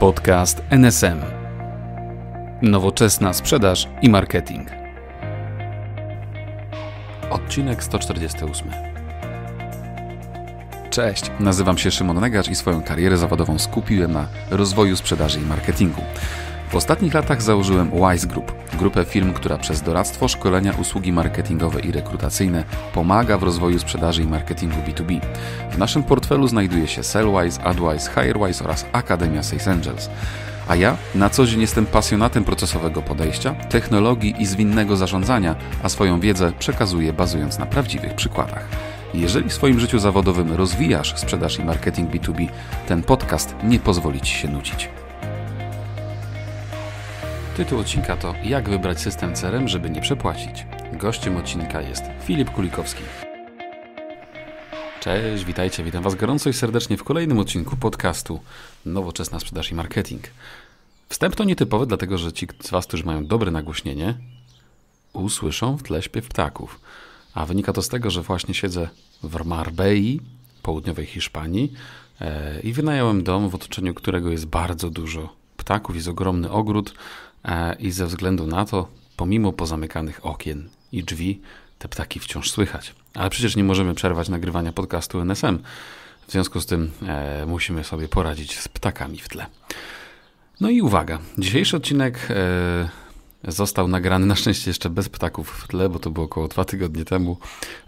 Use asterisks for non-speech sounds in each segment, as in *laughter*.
Podcast NSM. Nowoczesna sprzedaż i marketing. Odcinek 148. Cześć, nazywam się Szymon Negacz i swoją karierę zawodową skupiłem na rozwoju sprzedaży i marketingu. W ostatnich latach założyłem Wise Group, grupę firm, która przez doradztwo, szkolenia, usługi marketingowe i rekrutacyjne pomaga w rozwoju sprzedaży i marketingu B2B. W naszym portfelu znajduje się Sellwise, AdWise, HireWise oraz Akademia Sales Angels. A ja na co dzień jestem pasjonatem procesowego podejścia, technologii i zwinnego zarządzania, a swoją wiedzę przekazuję bazując na prawdziwych przykładach. Jeżeli w swoim życiu zawodowym rozwijasz sprzedaż i marketing B2B, ten podcast nie pozwoli Ci się nudzić. Tytuł odcinka to Jak wybrać system CRM, żeby nie przepłacić. Gościem odcinka jest Filip Kulikowski. Cześć, witajcie, witam Was gorąco i serdecznie w kolejnym odcinku podcastu Nowoczesna Sprzedaż i Marketing. Wstęp to nietypowy, dlatego że ci z Was, którzy mają dobre nagłośnienie, usłyszą w tle śpiew ptaków. A wynika to z tego, że właśnie siedzę w Marbei, południowej Hiszpanii, e, i wynająłem dom, w otoczeniu którego jest bardzo dużo ptaków, jest ogromny ogród, E, i ze względu na to, pomimo pozamykanych okien i drzwi, te ptaki wciąż słychać. Ale przecież nie możemy przerwać nagrywania podcastu NSM. W związku z tym e, musimy sobie poradzić z ptakami w tle. No i uwaga, dzisiejszy odcinek e, został nagrany, na szczęście jeszcze bez ptaków w tle, bo to było około dwa tygodnie temu,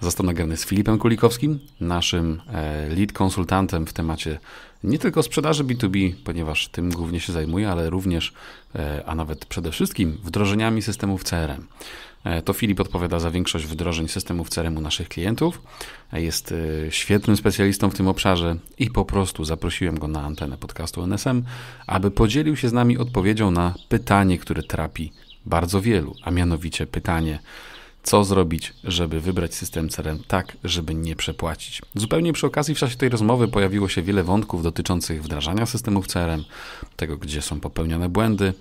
został nagrany z Filipem Kulikowskim, naszym e, lead konsultantem w temacie nie tylko sprzedaży B2B, ponieważ tym głównie się zajmuje, ale również, e, a nawet przede wszystkim wdrożeniami systemów CRM. E, to Filip odpowiada za większość wdrożeń systemów CRM u naszych klientów. Jest świetnym specjalistą w tym obszarze i po prostu zaprosiłem go na antenę podcastu NSM, aby podzielił się z nami odpowiedzią na pytanie, które trapi bardzo wielu, a mianowicie pytanie, co zrobić, żeby wybrać system CRM tak, żeby nie przepłacić. Zupełnie przy okazji w czasie tej rozmowy pojawiło się wiele wątków dotyczących wdrażania systemów CRM, tego gdzie są popełniane błędy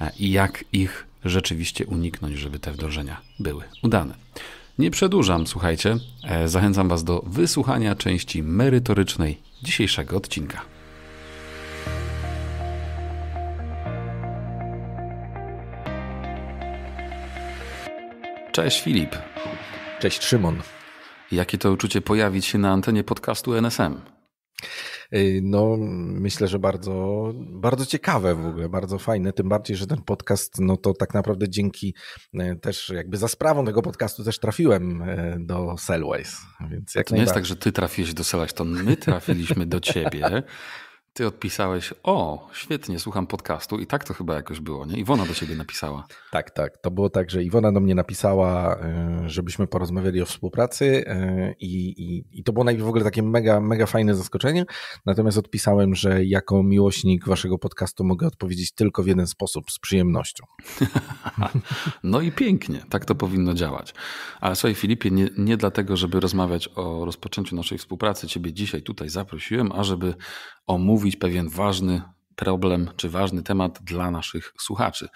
e, i jak ich rzeczywiście uniknąć, żeby te wdrożenia były udane. Nie przedłużam, słuchajcie, e, zachęcam Was do wysłuchania części merytorycznej dzisiejszego odcinka. Cześć Filip. Cześć Szymon. Jakie to uczucie pojawić się na antenie podcastu NSM? Y, no, myślę, że bardzo, bardzo ciekawe w ogóle, bardzo fajne. Tym bardziej, że ten podcast, no to tak naprawdę dzięki e, też, jakby za sprawą tego podcastu też trafiłem e, do Sellways. Więc jak to nie jest tak, że ty trafiłeś do Sellways, to my trafiliśmy do ciebie. *laughs* Ty odpisałeś, o, świetnie, słucham podcastu i tak to chyba jakoś było, nie? Iwona do ciebie napisała. Tak, tak. To było tak, że Iwona do mnie napisała, y, żebyśmy porozmawiali o współpracy y, i, i, i to było najpierw w ogóle takie mega, mega fajne zaskoczenie. Natomiast odpisałem, że jako miłośnik waszego podcastu mogę odpowiedzieć tylko w jeden sposób, z przyjemnością. *laughs* no i pięknie, tak to powinno działać. Ale słuchaj Filipie, nie, nie dlatego, żeby rozmawiać o rozpoczęciu naszej współpracy, ciebie dzisiaj tutaj zaprosiłem, a żeby omówić omówić pewien ważny problem czy ważny temat dla naszych słuchaczy.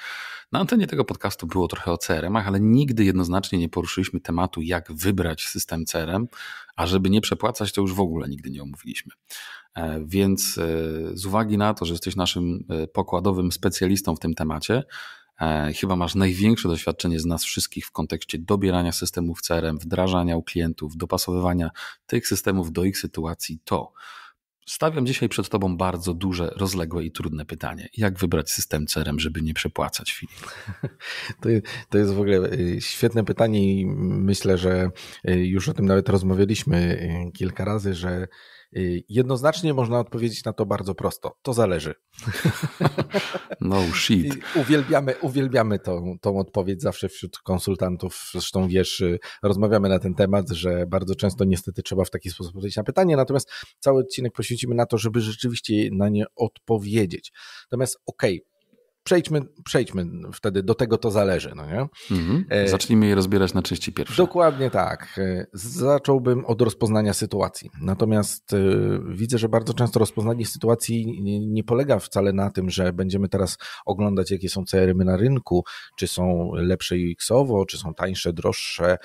Na antenie tego podcastu było trochę o CRM-ach, ale nigdy jednoznacznie nie poruszyliśmy tematu, jak wybrać system CRM, a żeby nie przepłacać, to już w ogóle nigdy nie omówiliśmy. E, więc e, z uwagi na to, że jesteś naszym e, pokładowym specjalistą w tym temacie, Chyba masz największe doświadczenie z nas wszystkich w kontekście dobierania systemów CRM, wdrażania u klientów, dopasowywania tych systemów do ich sytuacji. To Stawiam dzisiaj przed Tobą bardzo duże, rozległe i trudne pytanie. Jak wybrać system CRM, żeby nie przepłacać, Filip? *laughs* To, to jest w ogóle y, świetne pytanie i myślę, że y, już o tym nawet rozmawialiśmy y, kilka razy, że Y, jednoznacznie można odpowiedzieć na to bardzo prosto. To zależy. *laughs* No shit. uwielbiamy, uwielbiamy tą, tą odpowiedź zawsze wśród konsultantów. Zresztą wiesz, y, rozmawiamy na ten temat, że bardzo często niestety trzeba w taki sposób odpowiedzieć na pytanie, natomiast cały odcinek poświęcimy na to, żeby rzeczywiście na nie odpowiedzieć. Natomiast okej, okay, przejdźmy, przejdźmy wtedy do tego, to zależy. No nie? Mhm. E, Zacznijmy je rozbierać na części pierwsze. Dokładnie tak. E, zacząłbym od rozpoznania sytuacji. Natomiast e, widzę, że bardzo często rozpoznanie sytuacji nie polega wcale na tym, że będziemy teraz oglądać, jakie są crm y na rynku, czy są lepsze UX-owo, czy są tańsze, droższe,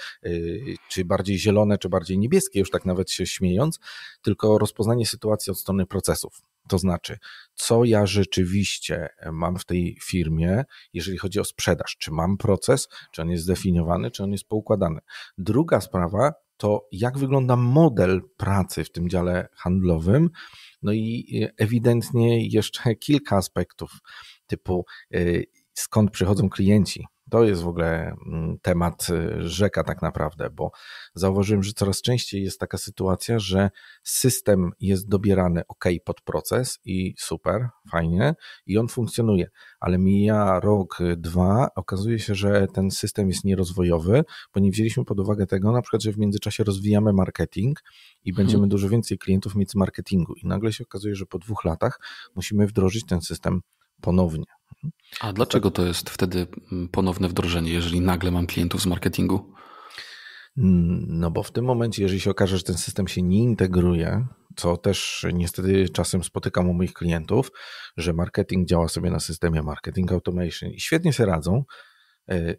czy bardziej zielone, czy bardziej niebieskie, już tak nawet się śmiejąc, tylko rozpoznanie sytuacji od strony procesów. To znaczy, co ja rzeczywiście e, mam w tej firmie, jeżeli chodzi o sprzedaż? Czy mam proces, czy on jest zdefiniowany, czy on jest poukładany? Druga sprawa to, jak wygląda model pracy w tym dziale handlowym. No i e, ewidentnie jeszcze kilka aspektów, typu e, skąd przychodzą klienci. To jest w ogóle mm, temat y, rzeka, tak naprawdę, bo zauważyłem, że coraz częściej jest taka sytuacja, że system jest dobierany ok pod proces i super, fajnie, i on funkcjonuje, ale mija rok, y, dwa, okazuje się, że ten system jest nierozwojowy, bo nie wzięliśmy pod uwagę tego, na przykład, że w międzyczasie rozwijamy marketing i mhm. będziemy hmm. dużo więcej klientów mieć z marketingu, i nagle się okazuje, że po dwóch latach musimy wdrożyć ten system ponownie. A dlaczego to jest wtedy mm, ponowne wdrożenie, jeżeli nagle mam klientów z marketingu? Mm, no bo w tym momencie, jeżeli się okaże, że ten system się nie integruje, co też niestety czasem spotykam u moich klientów, że marketing działa sobie na systemie marketing automation i świetnie się radzą. E,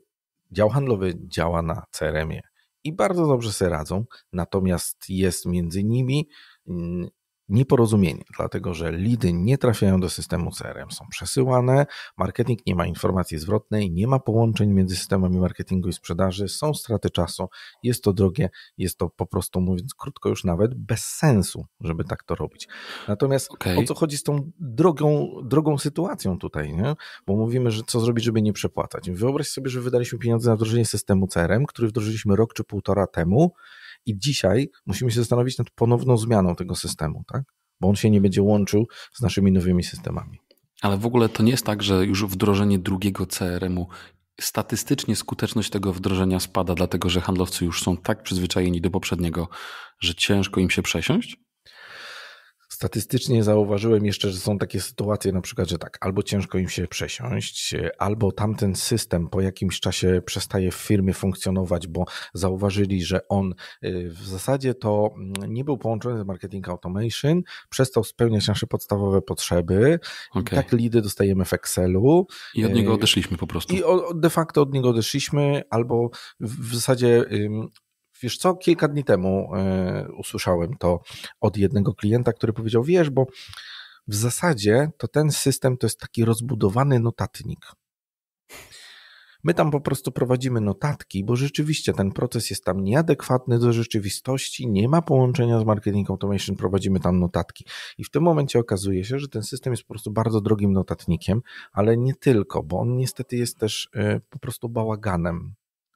dział handlowy działa na crm ie i bardzo dobrze się radzą, natomiast jest między nimi mm, nieporozumienie, dlatego że lidy nie trafiają do systemu CRM, są przesyłane, marketing nie ma informacji zwrotnej, nie ma połączeń między systemami marketingu i sprzedaży, są straty czasu, jest to drogie, jest to po prostu mówiąc krótko już nawet bez sensu, żeby tak to robić. Natomiast okay. o co chodzi z tą drogą, drogą sytuacją tutaj, nie? bo mówimy, że co zrobić, żeby nie przepłacać. Wyobraź sobie, że wydaliśmy pieniądze na wdrożenie systemu CRM, który wdrożyliśmy rok czy półtora temu, i dzisiaj musimy się zastanowić nad ponowną zmianą tego systemu, tak? Bo on się nie będzie łączył z naszymi nowymi systemami. Ale w ogóle to nie jest tak, że już wdrożenie drugiego CRM-u statystycznie skuteczność tego wdrożenia spada, dlatego że handlowcy już są tak przyzwyczajeni do poprzedniego, że ciężko im się przesiąść? Statystycznie zauważyłem jeszcze, że są takie sytuacje, na przykład, że tak, albo ciężko im się przesiąść, albo tamten system po jakimś czasie przestaje w firmie funkcjonować, bo zauważyli, że on y, w zasadzie to mm, nie był połączony z marketing automation, przestał spełniać nasze podstawowe potrzeby. Okay. tak lidy dostajemy w Excelu. I od niego y, odeszliśmy po prostu. I de facto od niego odeszliśmy, albo w zasadzie Wiesz co, kilka dni temu e, usłyszałem to od jednego klienta, który powiedział: Wiesz, bo w zasadzie to ten system to jest taki rozbudowany notatnik. My tam po prostu prowadzimy notatki, bo rzeczywiście ten proces jest tam nieadekwatny do rzeczywistości, nie ma połączenia z marketing automation, prowadzimy tam notatki. I w tym momencie okazuje się, że ten system jest po prostu bardzo drogim notatnikiem, ale nie tylko, bo on niestety jest też e, po prostu bałaganem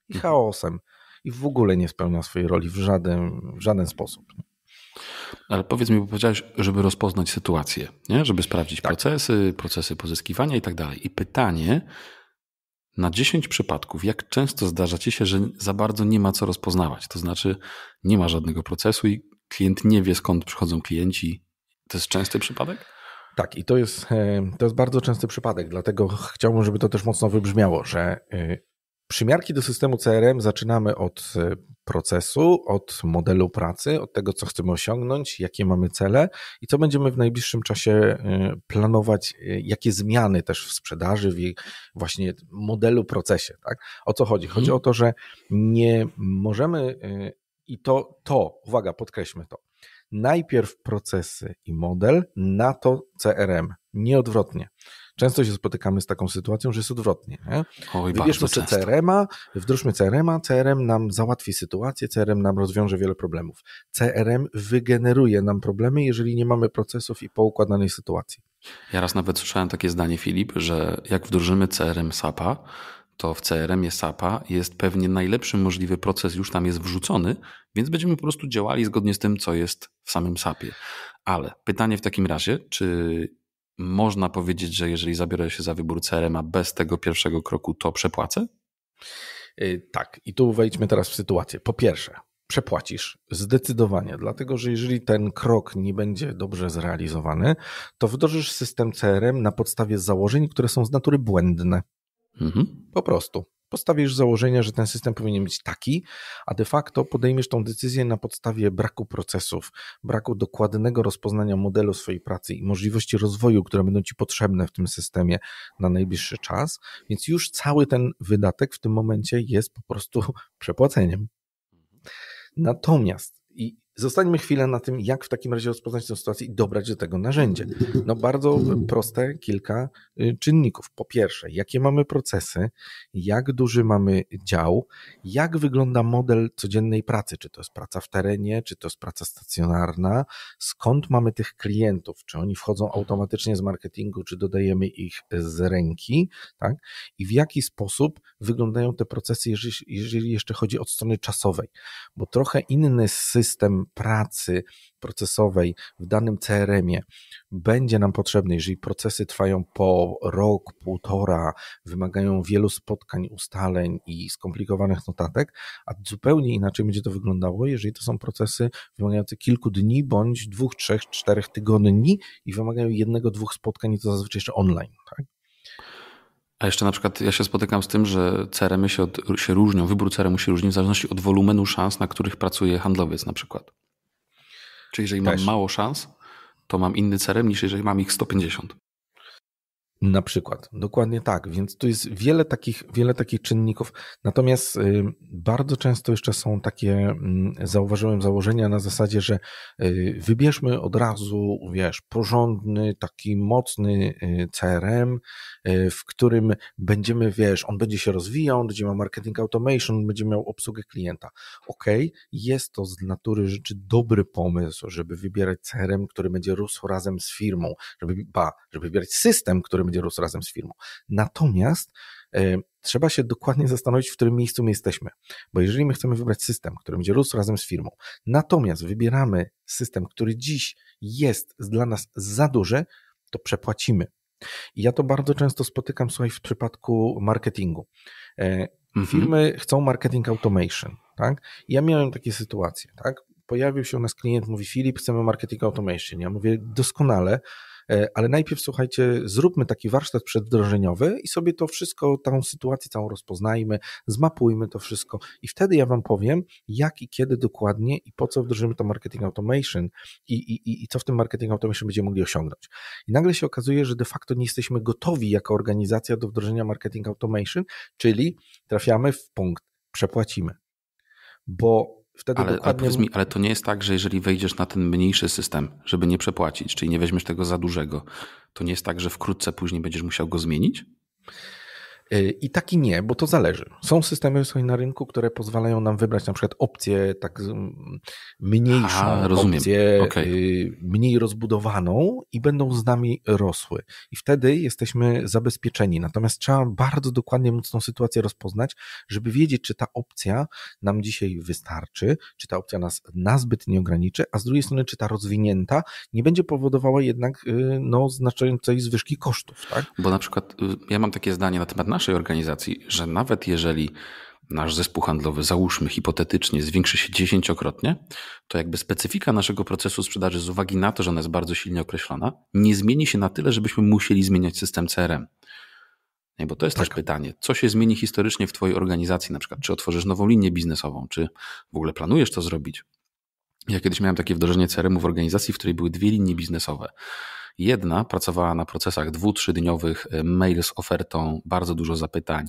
i mhm. chaosem i w ogóle nie spełnia swojej roli w żaden, w żaden sposób. Ale powiedz mi, bo powiedziałeś, żeby rozpoznać sytuację, nie? żeby sprawdzić tak. procesy, procesy pozyskiwania i tak dalej. I pytanie, na 10 przypadków, jak często zdarza ci się, że za bardzo nie ma co rozpoznawać? To znaczy, nie ma żadnego procesu i klient nie wie, skąd przychodzą klienci. To jest częsty przypadek? Tak, i to jest, e, to jest bardzo częsty przypadek, dlatego chciałbym, żeby to też mocno wybrzmiało, że e, Przymiarki do systemu CRM zaczynamy od e, procesu, od modelu pracy, od tego, co chcemy osiągnąć, jakie mamy cele i co będziemy w najbliższym czasie e, planować, e, jakie zmiany też w sprzedaży, w właśnie modelu, procesie. Tak? O co chodzi? Chodzi mhm. o to, że nie możemy i to, to, uwaga, podkreślmy to. Najpierw procesy i model, na to CRM, nieodwrotnie. Często się spotykamy z taką sytuacją, że jest odwrotnie. Nie? Oj, Wybierzmy CRM-a, wdrożmy CRM-a, CRM nam załatwi sytuację, CRM nam rozwiąże wiele problemów. CRM wygeneruje nam problemy, jeżeli nie mamy procesów i poukładanej sytuacji. Ja raz nawet słyszałem takie zdanie, Filip, że jak wdrożymy CRM SAP-a, to w CRM-ie SAP-a jest pewnie najlepszy możliwy proces, już tam jest wrzucony, więc będziemy po prostu działali zgodnie z tym, co jest w samym SAP-ie. Ale pytanie w takim razie, czy można powiedzieć, że jeżeli zabiorę się za wybór crm a bez tego pierwszego kroku, to przepłacę? Y, tak, i tu wejdźmy teraz w sytuację. Po pierwsze, przepłacisz zdecydowanie, dlatego że jeżeli ten krok nie będzie dobrze zrealizowany, to wdrożysz system CRM na podstawie założeń, które są z natury błędne. Mhm. Po prostu postawisz założenia, że ten system powinien być taki, a de facto podejmiesz tą decyzję na podstawie braku procesów, braku dokładnego rozpoznania modelu swojej pracy i możliwości rozwoju, które będą ci potrzebne w tym systemie na najbliższy czas. Więc już cały ten wydatek w tym momencie jest po prostu *laughs* przepłaceniem. Mhm. Natomiast i Zostańmy chwilę na tym, jak w takim razie rozpoznać tę sytuację i dobrać do tego narzędzie. No bardzo e, proste kilka y, czynników. Po pierwsze, jakie mamy procesy, jak duży mamy dział, jak wygląda model codziennej pracy, czy to jest praca w terenie, czy to jest praca stacjonarna, skąd mamy tych klientów, czy oni wchodzą automatycznie z marketingu, czy dodajemy ich z ręki, tak? I w jaki sposób wyglądają te procesy, jeżeli, jeżeli jeszcze chodzi od strony czasowej, bo trochę inny system pracy procesowej w danym CRM-ie będzie nam potrzebny, jeżeli procesy trwają po rok, półtora, wymagają wielu spotkań, ustaleń i skomplikowanych notatek, a zupełnie inaczej będzie to wyglądało, jeżeli to są procesy wymagające kilku dni bądź dwóch, trzech, czterech tygodni i wymagają jednego, dwóch spotkań i to zazwyczaj jeszcze online. Tak? A jeszcze na przykład ja się spotykam z tym, że crm -y się, od, się różnią, wybór crm u się różni w zależności od wolumenu szans, na których pracuje handlowiec na przykład. Czyli jeżeli mam mało szans, to mam inny cerem niż jeżeli mam ich 150. Na przykład, dokładnie tak. Więc tu jest wiele takich, wiele takich czynników. Natomiast y, bardzo często jeszcze są takie, mm, zauważyłem, założenia na zasadzie, że y, wybierzmy od razu, wiesz, porządny, taki mocny y, CRM, w którym będziemy, wiesz, on będzie się rozwijał, on będzie miał marketing automation, będzie miał obsługę klienta. Ok, jest to z natury rzeczy dobry pomysł, żeby wybierać CRM, który będzie rósł razem z firmą, żeby, ba, żeby wybierać system, który będzie rósł razem z firmą. Natomiast e, trzeba się dokładnie zastanowić, w którym miejscu my jesteśmy. Bo jeżeli my chcemy wybrać system, który będzie rósł razem z firmą, natomiast wybieramy system, który dziś jest dla nas za duży, to przepłacimy. I ja to bardzo często spotykam, słuchaj, w przypadku marketingu. E, mhm. Firmy chcą marketing automation, tak? ja miałem takie sytuacje, tak? Pojawił się u nas klient, mówi Filip, chcemy marketing automation. Ja mówię, doskonale, E, ale najpierw słuchajcie, zróbmy taki warsztat przeddrożeniowy i sobie to wszystko, tą sytuację całą rozpoznajmy, zmapujmy to wszystko i wtedy ja Wam powiem, jak i kiedy dokładnie i po co wdrożymy to marketing automation i, i, i co w tym marketing automation będziemy mogli osiągnąć. I nagle się okazuje, że de facto nie jesteśmy gotowi jako organizacja do wdrożenia marketing automation, czyli trafiamy w punkt przepłacimy. Bo Wtedy ale, dokładnie... ale, mi, ale to nie jest tak, że jeżeli wejdziesz na ten mniejszy system, żeby nie przepłacić, czyli nie weźmiesz tego za dużego, to nie jest tak, że wkrótce później będziesz musiał go zmienić? Y, I taki nie, bo to zależy. Są systemy są na rynku, które pozwalają nam wybrać na przykład opcję tak mm, mniejszą, A, opcję okay. mniej rozbudowaną i będą z nami rosły. I wtedy jesteśmy zabezpieczeni. Natomiast trzeba bardzo dokładnie tę sytuację rozpoznać, żeby wiedzieć, czy ta opcja nam dzisiaj wystarczy, czy ta opcja nas nazbyt nie ograniczy, a z drugiej strony, czy ta rozwinięta nie będzie powodowała jednak y, no, znaczącej zwyżki kosztów. Tak? Bo na przykład y, ja mam takie zdanie na temat naszych naszej organizacji, że nawet jeżeli nasz zespół handlowy, załóżmy hipotetycznie, zwiększy się dziesięciokrotnie, to jakby specyfika naszego procesu sprzedaży z uwagi na to, że ona jest bardzo silnie określona, nie zmieni się na tyle, żebyśmy musieli zmieniać system CRM. Nie, bo to jest tak. też pytanie, co się zmieni historycznie w Twojej organizacji, na przykład, czy otworzysz nową linię biznesową, czy w ogóle planujesz to zrobić? Ja kiedyś miałem takie wdrożenie CRM-u w organizacji, w której były dwie linie biznesowe. Jedna pracowała na procesach dwu, trzydniowych, e, mail z ofertą, bardzo dużo zapytań,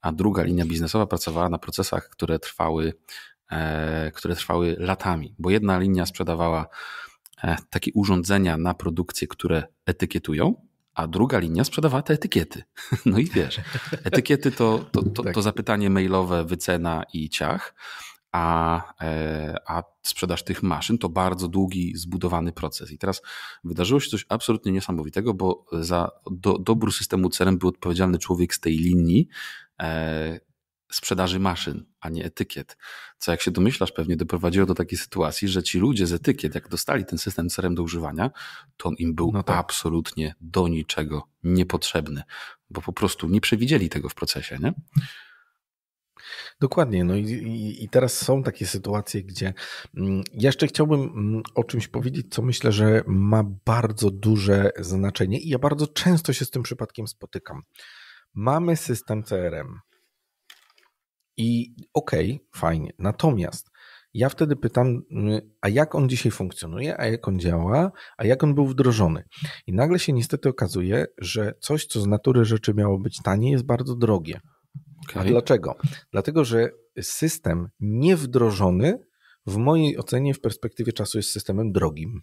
a druga linia biznesowa pracowała na procesach, które trwały, e, które trwały latami, bo jedna linia sprzedawała e, takie urządzenia na produkcję, które etykietują, a druga linia sprzedawała te etykiety. *laughs* No i wiesz, etykiety to, to, to, to tak. zapytanie mailowe, wycena i ciach, a, e, a sprzedaż tych maszyn to bardzo długi, zbudowany proces. I teraz wydarzyło się coś absolutnie niesamowitego, bo za do, dobór systemu CRM był odpowiedzialny człowiek z tej linii e, sprzedaży maszyn, a nie etykiet. Co jak się domyślasz, pewnie doprowadziło do takiej sytuacji, że ci ludzie z etykiet, jak dostali ten system CRM do używania, to on im był no tak. absolutnie do niczego niepotrzebny, bo po prostu nie przewidzieli tego w procesie, nie? Dokładnie. No i, i, teraz są takie sytuacje, gdzie mm, jeszcze chciałbym mm, o czymś powiedzieć, co myślę, że ma bardzo duże znaczenie i ja bardzo często się z tym przypadkiem spotykam. Mamy system CRM. I okej, okay, fajnie. Natomiast ja wtedy pytam, mm, a jak on dzisiaj funkcjonuje, a jak on działa, a jak on był wdrożony. I nagle się niestety okazuje, że coś, co z natury rzeczy miało być tanie, jest bardzo drogie. Okay. A dlaczego? Dlatego, że system niewdrożony w mojej ocenie w perspektywie czasu jest systemem drogim.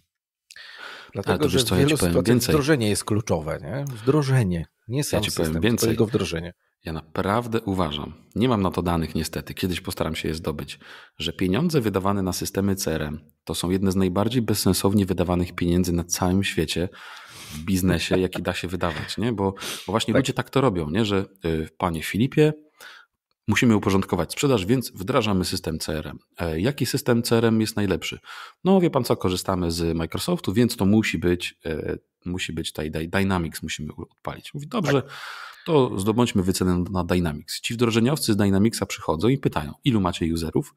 Dlatego, A, to że wiesz, ja ci powiem więcej. wdrożenie jest kluczowe. Nie? Wdrożenie, nie sam ja ci system, powiem więcej. jego wdrożenie. Ja naprawdę uważam, nie mam na to danych niestety, kiedyś postaram się je zdobyć, że pieniądze wydawane na systemy CRM to są jedne z najbardziej bezsensownie wydawanych pieniędzy na całym świecie, w biznesie, jaki da się wydawać, nie? Bo, bo właśnie tak. ludzie tak to robią, nie? Że y, panie Filipie, musimy uporządkować sprzedaż, więc wdrażamy system CRM. E, jaki system CRM jest najlepszy? No wie pan co, korzystamy z Microsoftu, więc to musi być, e, musi być taj, Dynamics musimy odpalić. Mówi, dobrze, tak. to zdobądźmy wycenę na Dynamics. Ci wdrożeniowcy z Dynamicsa przychodzą i pytają, ilu macie userów?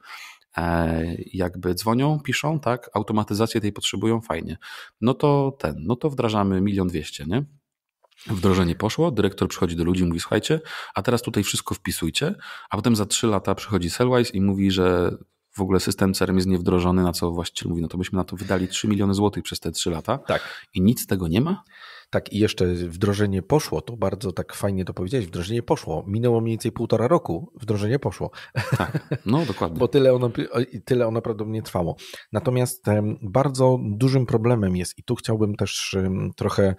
E, jakby dzwonią, piszą, tak, automatyzację tej potrzebują, fajnie. No to ten, no to wdrażamy milion dwieście, nie? Wdrożenie poszło, dyrektor przychodzi do ludzi i mówi: Słuchajcie, a teraz tutaj wszystko wpisujcie. A potem za trzy lata przychodzi Sellwise i mówi, że w ogóle system CRM jest niewdrożony, na co właściciel mówi: No to byśmy na to wydali 3 miliony złotych przez te trzy lata. Tak. I nic z tego nie ma? Tak, i jeszcze wdrożenie poszło, to bardzo tak fajnie to powiedzieć, wdrożenie poszło. Minęło mniej więcej półtora roku, wdrożenie poszło. Tak, no dokładnie. *laughs* Bo tyle ono, tyle ono prawdopodobnie trwało. Natomiast bardzo dużym problemem jest, i tu chciałbym też trochę,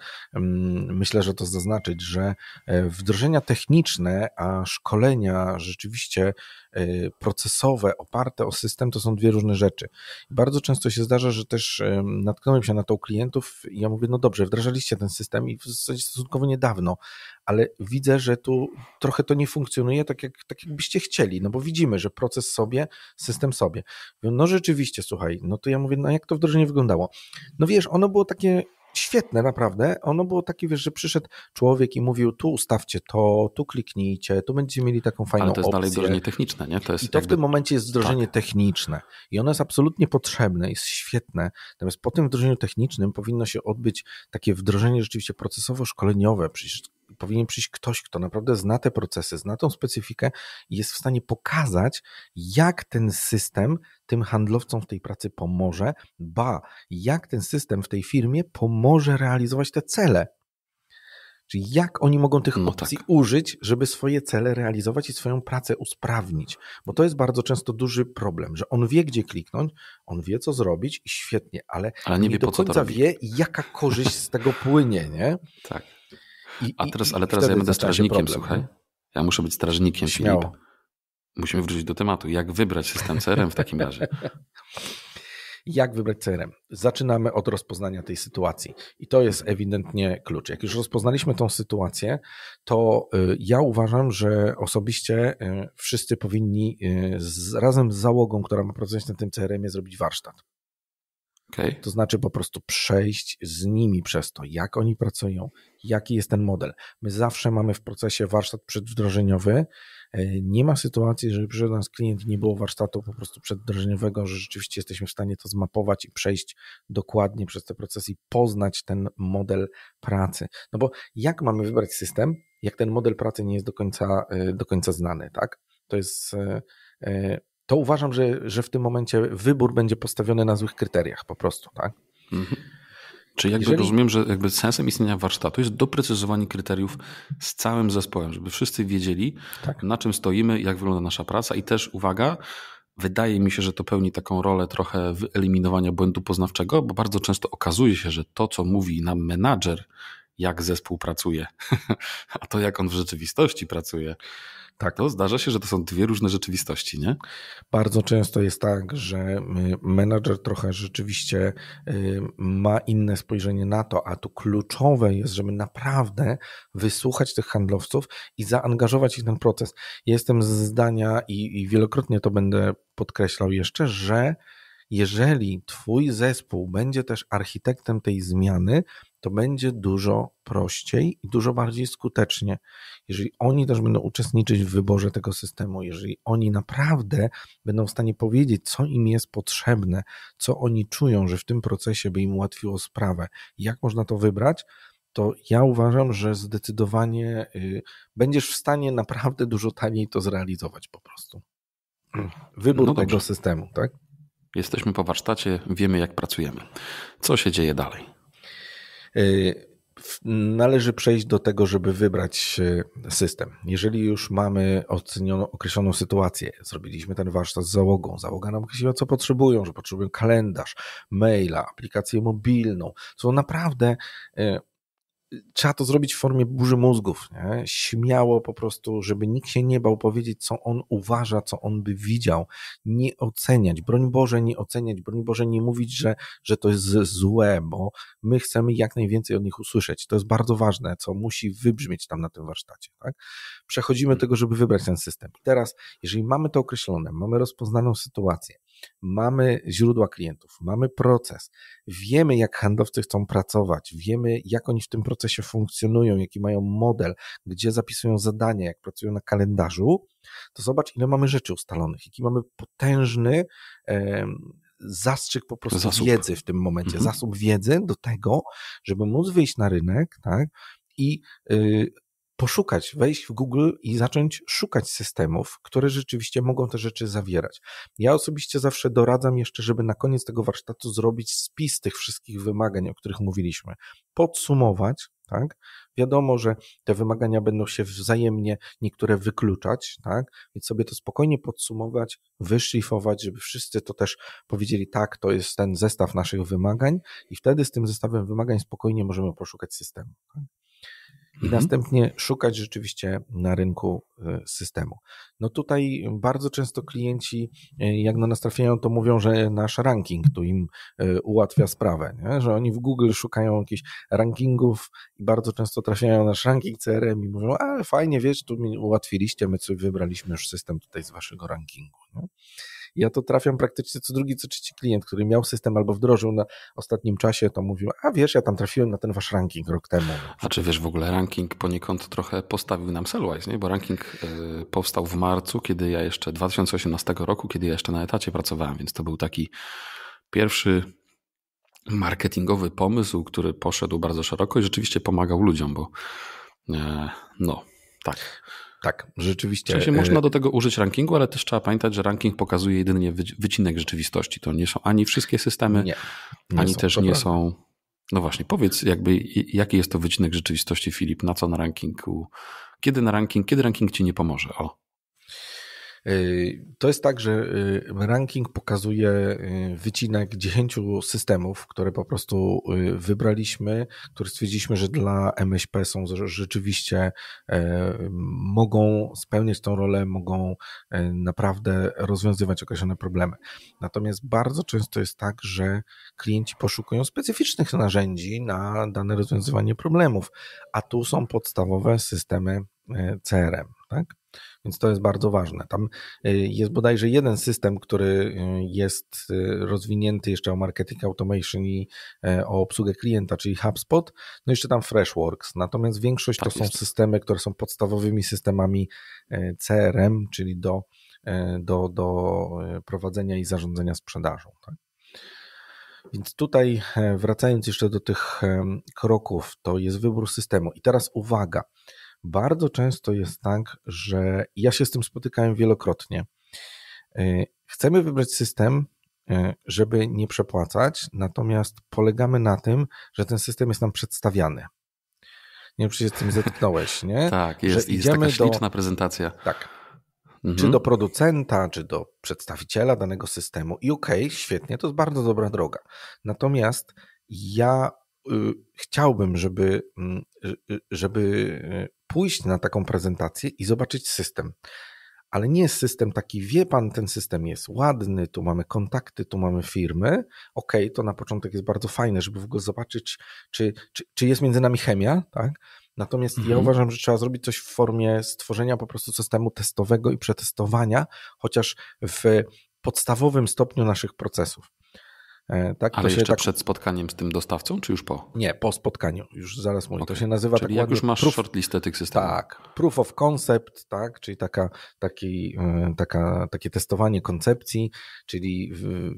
myślę, że to zaznaczyć, że e, wdrożenia techniczne, a szkolenia rzeczywiście Y, procesowe, oparte o system, to są dwie różne rzeczy. Bardzo często się zdarza, że też y, natknąłem się na to u klientów i ja mówię, no dobrze, wdrażaliście ten system i w zasadzie stosunkowo niedawno, ale widzę, że tu trochę to nie funkcjonuje tak, jak, tak jakbyście chcieli, no bo widzimy, że proces sobie, system sobie. No rzeczywiście, słuchaj, no to ja mówię, no jak to wdrożenie wyglądało? No wiesz, ono było takie świetne, naprawdę. Ono było takie, wiesz, że przyszedł człowiek i mówił, tu ustawcie to, tu kliknijcie, tu będziecie mieli taką fajną opcję. Ale to jest opcję. dalej wdrożenie techniczne, nie? To jest I to jakby... w tym momencie jest wdrożenie tak. techniczne. I ono jest absolutnie potrzebne, jest świetne. Natomiast po tym wdrożeniu technicznym powinno się odbyć takie wdrożenie rzeczywiście procesowo-szkoleniowe. Przecież powinien przyjść ktoś, kto naprawdę zna te procesy, zna tą specyfikę i jest w stanie pokazać, jak ten system tym handlowcom w tej pracy pomoże, ba, jak ten system w tej firmie pomoże realizować te cele. Czyli jak oni mogą tych no opcji tak. użyć, żeby swoje cele realizować i swoją pracę usprawnić. Bo to jest bardzo często duży problem, że on wie, gdzie kliknąć, on wie, co zrobić i świetnie, ale, ale nie, nie wie, do końca wie, jaka korzyść z tego płynie, nie? Tak. I, A teraz, ale teraz ja będę strażnikiem, słuchaj. Ja muszę być strażnikiem, Śmiało. Filip. Musimy wrócić do tematu. Jak wybrać system CRM w takim razie? *laughs* Jak wybrać CRM? Zaczynamy od rozpoznania tej sytuacji i to jest ewidentnie klucz. Jak już rozpoznaliśmy tą sytuację, to y, ja uważam, że osobiście y, wszyscy powinni y, z, razem z załogą, która ma pracować na tym CRM-ie, zrobić warsztat. Okay. To znaczy po prostu przejść z nimi przez to, jak oni pracują, jaki jest ten model. My zawsze mamy w procesie warsztat przedwdrożeniowy. E, nie ma sytuacji, żeby przyszedł nas klient i nie było warsztatu po prostu przedwdrożeniowego, że rzeczywiście jesteśmy w stanie to zmapować i przejść dokładnie przez te procesy i poznać ten model pracy. No bo jak mamy wybrać system, jak ten model pracy nie jest do końca, e, do końca znany, tak? To jest e, to uważam, że, że w tym momencie wybór będzie postawiony na złych kryteriach po prostu, tak? Mhm. Czyli jakby Jeżeli... rozumiem, że jakby sensem istnienia warsztatu jest doprecyzowanie kryteriów z całym zespołem, żeby wszyscy wiedzieli, tak. na czym stoimy, jak wygląda nasza praca i też uwaga, wydaje mi się, że to pełni taką rolę trochę wyeliminowania błędu poznawczego, bo bardzo często okazuje się, że to, co mówi nam menadżer, jak zespół pracuje, *laughs* a to jak on w rzeczywistości pracuje, tak. To no, zdarza się, że to są dwie różne rzeczywistości, nie? Bardzo często jest tak, że y, menadżer trochę rzeczywiście y, ma inne spojrzenie na to, a tu kluczowe jest, żeby naprawdę wysłuchać tych handlowców i zaangażować ich w ten proces. Jestem z zdania i, i wielokrotnie to będę podkreślał jeszcze, że jeżeli Twój zespół będzie też architektem tej zmiany, to będzie dużo prościej i dużo bardziej skutecznie. Jeżeli oni też będą uczestniczyć w wyborze tego systemu, jeżeli oni naprawdę będą w stanie powiedzieć, co im jest potrzebne, co oni czują, że w tym procesie by im ułatwiło sprawę, jak można to wybrać, to ja uważam, że zdecydowanie y, będziesz w stanie naprawdę dużo taniej to zrealizować po prostu. Hmm. Wybór no tego systemu, tak? Jesteśmy po warsztacie, wiemy jak pracujemy. Co się dzieje dalej? Y, należy przejść do tego, żeby wybrać y, system. Jeżeli już mamy ocenioną, określoną sytuację, zrobiliśmy ten warsztat z załogą, załoga nam określiła, co potrzebują, że potrzebują kalendarz, maila, aplikację mobilną, są naprawdę y, trzeba to zrobić w formie burzy mózgów, nie? śmiało po prostu, żeby nikt się nie bał powiedzieć, co on uważa, co on by widział, nie oceniać, broń Boże nie oceniać, broń Boże nie mówić, że, że to jest złe, bo my chcemy jak najwięcej od nich usłyszeć, to jest bardzo ważne, co musi wybrzmieć tam na tym warsztacie, tak? Przechodzimy do tego, żeby wybrać ten system. Teraz, jeżeli mamy to określone, mamy rozpoznaną sytuację, mamy źródła klientów, mamy proces, wiemy jak handlowcy chcą pracować, wiemy jak oni w tym procesie funkcjonują, jaki mają model, gdzie zapisują zadania, jak pracują na kalendarzu, to zobacz ile mamy rzeczy ustalonych, jaki mamy potężny e, zastrzyk po prostu zasób. wiedzy w tym momencie, mhm. zasób wiedzy do tego, żeby móc wyjść na rynek, tak, i y, poszukać, wejść w Google i zacząć szukać systemów, które rzeczywiście mogą te rzeczy zawierać. Ja osobiście zawsze doradzam jeszcze, żeby na koniec tego warsztatu zrobić spis tych wszystkich wymagań, o których mówiliśmy. Podsumować, tak? Wiadomo, że te wymagania będą się wzajemnie niektóre wykluczać, tak? Więc sobie to spokojnie podsumować, wyszlifować, żeby wszyscy to też powiedzieli, tak, to jest ten zestaw naszych wymagań i wtedy z tym zestawem wymagań spokojnie możemy poszukać systemu. Tak? i mhm. następnie szukać rzeczywiście na rynku y, systemu. No tutaj bardzo często klienci, y, jak na nas trafiają, to mówią, że nasz ranking tu im y, ułatwia sprawę, nie? że oni w Google szukają jakichś rankingów i bardzo często trafiają nasz ranking CRM i mówią, ale fajnie, wiesz, tu mi ułatwiliście, my sobie wybraliśmy już system tutaj z waszego rankingu. Nie? Ja to trafiam praktycznie co drugi, co trzeci klient, który miał system albo wdrożył na ostatnim czasie, to mówił, a wiesz, ja tam trafiłem na ten wasz ranking rok temu. A czy wiesz, w ogóle ranking poniekąd trochę postawił nam Sellwise, nie? bo ranking y, powstał w marcu, kiedy ja jeszcze, 2018 roku, kiedy ja jeszcze na etacie pracowałem, więc to był taki pierwszy marketingowy pomysł, który poszedł bardzo szeroko i rzeczywiście pomagał ludziom, bo e, no, tak. Tak, rzeczywiście. W sensie można e, do tego użyć rankingu, ale też trzeba pamiętać, że ranking pokazuje jedynie wycinek rzeczywistości. To nie są ani wszystkie systemy, nie, nie ani są, też nie są. No właśnie, powiedz jakby, jaki jest to wycinek rzeczywistości, Filip, na co na rankingu, kiedy na ranking, kiedy ranking ci nie pomoże? O. Y, to jest tak, że y, ranking pokazuje y, wycinek 10 systemów, które po prostu wybraliśmy, które stwierdziliśmy, że dla MŚP są rzeczywiście, e, mogą spełniać tą rolę, mogą e, naprawdę rozwiązywać określone problemy. Natomiast bardzo często jest tak, że klienci poszukują specyficznych narzędzi na dane rozwiązywanie problemów, a tu są podstawowe systemy e, CRM. Tak? Więc to jest bardzo ważne. Tam y, jest bodajże jeden system, który y, jest y, rozwinięty jeszcze o marketing automation i e, o obsługę klienta, czyli HubSpot, no jeszcze tam Freshworks. Natomiast większość tak to jest. są systemy, które są podstawowymi systemami e, CRM, czyli do, e, do, do prowadzenia i zarządzania sprzedażą. Tak? Więc tutaj, wracając jeszcze do tych kroków, to jest wybór systemu. I teraz uwaga, bardzo często jest tak, że ja się z tym spotykałem wielokrotnie. E, chcemy wybrać system, e, żeby nie przepłacać, natomiast polegamy na tym, że ten system jest nam przedstawiany. Nie wiem, czy się z tym zetknąłeś, *laughs* nie? tak, jest, że jest taka śliczna do, prezentacja. Tak. Mhm. Czy do producenta, czy do przedstawiciela danego systemu. I okej, okay, świetnie, to jest bardzo dobra droga. Natomiast ja Y, chciałbym, żeby, mm, y, y, żeby pójść na taką prezentację i zobaczyć system. Ale nie jest system taki, wie pan, ten system jest ładny, tu mamy kontakty, tu mamy firmy. ok, to na początek jest bardzo fajne, żeby w ogóle zobaczyć, czy, czy, czy jest między nami chemia, tak? Natomiast mhm. ja uważam, że trzeba zrobić coś w formie stworzenia po prostu systemu testowego i przetestowania, chociaż w podstawowym stopniu naszych procesów. E, tak, Ale jeszcze tak... przed spotkaniem z tym dostawcą, czy już po? Nie, po spotkaniu, już zaraz mówię. Okay. To się nazywa czyli tak jak ładnie... już masz proof... shortlistę tych systemów. Tak, proof of concept, tak, czyli taka, taki, e, taka, takie testowanie koncepcji, czyli w...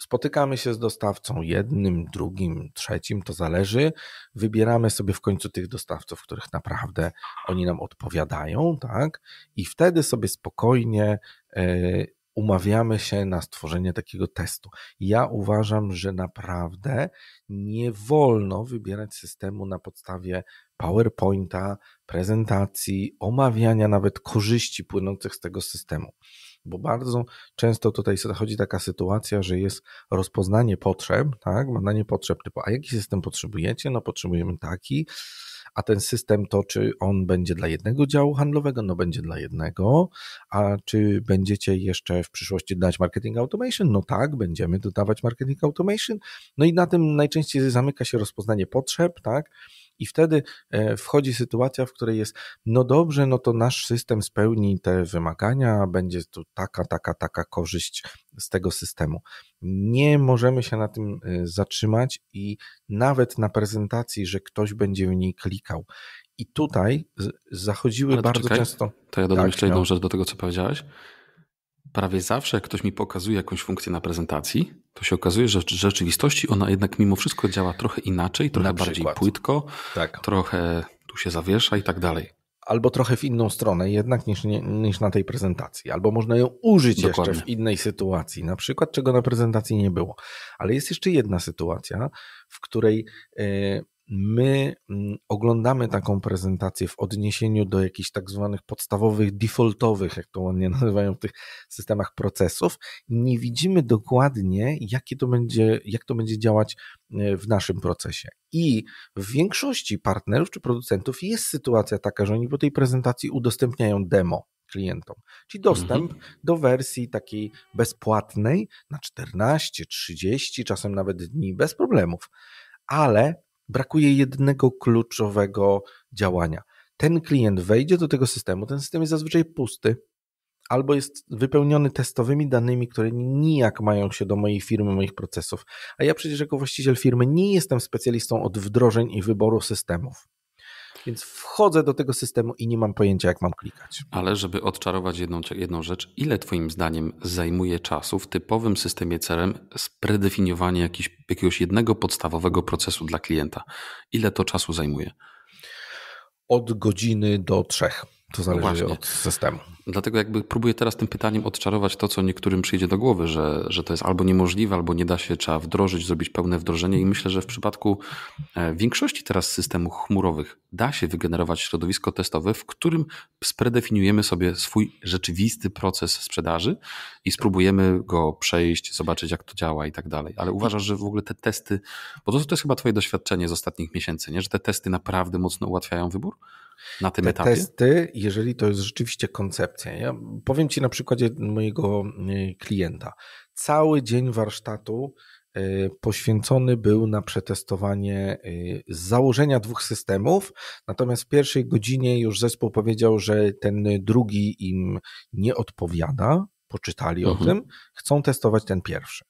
spotykamy się z dostawcą jednym, drugim, trzecim, to zależy. Wybieramy sobie w końcu tych dostawców, których naprawdę oni nam odpowiadają, tak, i wtedy sobie spokojnie... Yy umawiamy się na stworzenie takiego testu. Ja uważam, że naprawdę nie wolno wybierać systemu na podstawie PowerPointa, prezentacji, omawiania nawet korzyści płynących z tego systemu. Bo bardzo często tutaj zachodzi taka sytuacja, że jest rozpoznanie potrzeb, tak, badanie potrzeb typu, a jaki system potrzebujecie? No potrzebujemy taki, a ten system to, czy on będzie dla jednego działu handlowego, no będzie dla jednego, a czy będziecie jeszcze w przyszłości dać marketing automation? No tak, będziemy dodawać marketing automation. No i na tym najczęściej zamyka się rozpoznanie potrzeb, tak? I wtedy e, wchodzi sytuacja, w której jest, no dobrze, no to nasz system spełni te wymagania, będzie tu taka, taka, taka korzyść z tego systemu. Nie możemy się na tym e, zatrzymać i nawet na prezentacji, że ktoś będzie w niej klikał. I tutaj zachodziły bardzo czekaj, często. To ja dodam tak, jeszcze jedną no. rzecz do tego, co powiedziałeś. Prawie zawsze, jak ktoś mi pokazuje jakąś funkcję na prezentacji, to się okazuje, że w rzeczywistości ona jednak mimo wszystko działa trochę inaczej, trochę bardziej płytko, tak. trochę tu się zawiesza i tak dalej. Albo trochę w inną stronę jednak niż, niż na tej prezentacji. Albo można ją użyć Dokładnie. jeszcze w innej sytuacji, na przykład czego na prezentacji nie było. Ale jest jeszcze jedna sytuacja, w której e, my mm, oglądamy taką prezentację w odniesieniu do jakichś tak zwanych podstawowych, defaultowych, jak to ładnie *laughs* nazywają w tych systemach procesów, nie widzimy dokładnie, jakie to będzie, jak to będzie działać e, w naszym procesie. I w większości partnerów czy producentów jest sytuacja taka, że oni po tej prezentacji udostępniają demo klientom. Czyli mhm. dostęp mhm. do wersji takiej bezpłatnej na 14, 30, czasem nawet dni bez problemów. Ale brakuje jednego kluczowego działania. Ten klient wejdzie do tego systemu, ten system jest zazwyczaj pusty, albo jest wypełniony testowymi danymi, które nijak mają się do mojej firmy, moich procesów. A ja przecież jako właściciel firmy nie jestem specjalistą od wdrożeń i wyboru systemów. Więc wchodzę do tego systemu i nie mam pojęcia, jak mam klikać. Ale żeby odczarować jedną, jedną rzecz, ile Twoim zdaniem zajmuje czasu w typowym systemie CRM spredefiniowanie jakich, jakiegoś jednego podstawowego procesu dla klienta? Ile to czasu zajmuje? Od godziny do trzech. To zależy no od systemu. Dlatego jakby próbuję teraz tym pytaniem odczarować to, co niektórym przyjdzie do głowy, że, że to jest albo niemożliwe, albo nie da się, trzeba wdrożyć, zrobić pełne wdrożenie i myślę, że w przypadku e, większości teraz systemów chmurowych da się wygenerować środowisko testowe, w którym spredefiniujemy sobie swój rzeczywisty proces sprzedaży i spróbujemy go przejść, zobaczyć jak to działa i tak dalej. Ale uważasz, że w ogóle te testy, bo to, to jest chyba twoje doświadczenie z ostatnich miesięcy, nie? że te testy naprawdę mocno ułatwiają wybór? na tym te etapie? Testy, jeżeli to jest rzeczywiście koncepcja. Ja powiem Ci na przykładzie mojego e, klienta. Cały dzień warsztatu e, poświęcony był na przetestowanie e, założenia dwóch systemów, natomiast w pierwszej godzinie już zespół powiedział, że ten drugi im nie odpowiada, poczytali mhm. o tym, chcą testować ten pierwszy.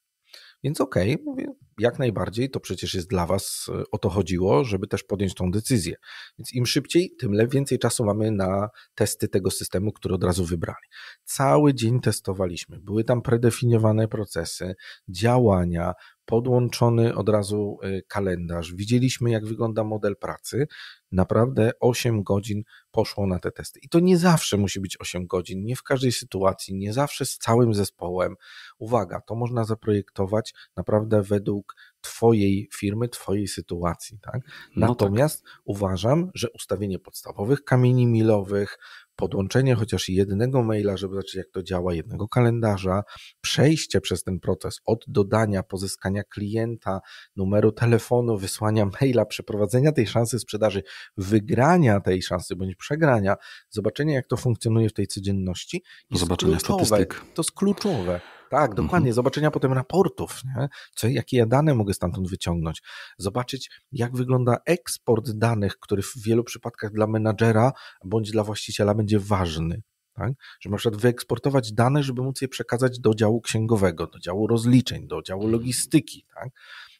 Więc okej, okay, mówię, jak najbardziej, to przecież jest dla Was e, o to chodziło, żeby też podjąć tą decyzję. Więc im szybciej, tym więcej czasu mamy na testy tego systemu, który od razu wybrali. Cały dzień testowaliśmy, były tam predefiniowane procesy, działania, podłączony od razu e, kalendarz, widzieliśmy jak wygląda model pracy Naprawdę 8 godzin poszło na te testy. I to nie zawsze musi być 8 godzin, nie w każdej sytuacji, nie zawsze z całym zespołem. Uwaga, to można zaprojektować naprawdę według Twojej firmy, Twojej sytuacji. Tak? No tak. Natomiast tak. uważam, że ustawienie podstawowych kamieni milowych, podłączenie chociaż jednego maila, żeby zobaczyć, jak to działa, jednego kalendarza, przejście przez ten proces od dodania, pozyskania klienta, numeru telefonu, wysłania *laughs* maila, przeprowadzenia tej szansy sprzedaży, wygrania tej szansy bądź przegrania, zobaczenia, jak to funkcjonuje w tej codzienności. Zobaczenia kluczowe. statystyk. To jest kluczowe. Tak, mhm. dokładnie. Mhm. Zobaczenia potem raportów, nie? Co, jakie ja dane mogę stamtąd wyciągnąć. Zobaczyć, jak wygląda eksport danych, który w wielu przypadkach dla menadżera bądź dla właściciela będzie ważny. Tak? Żeby na przykład wyeksportować dane, żeby móc je przekazać do działu księgowego, do działu rozliczeń, do działu mhm. logistyki. Tak?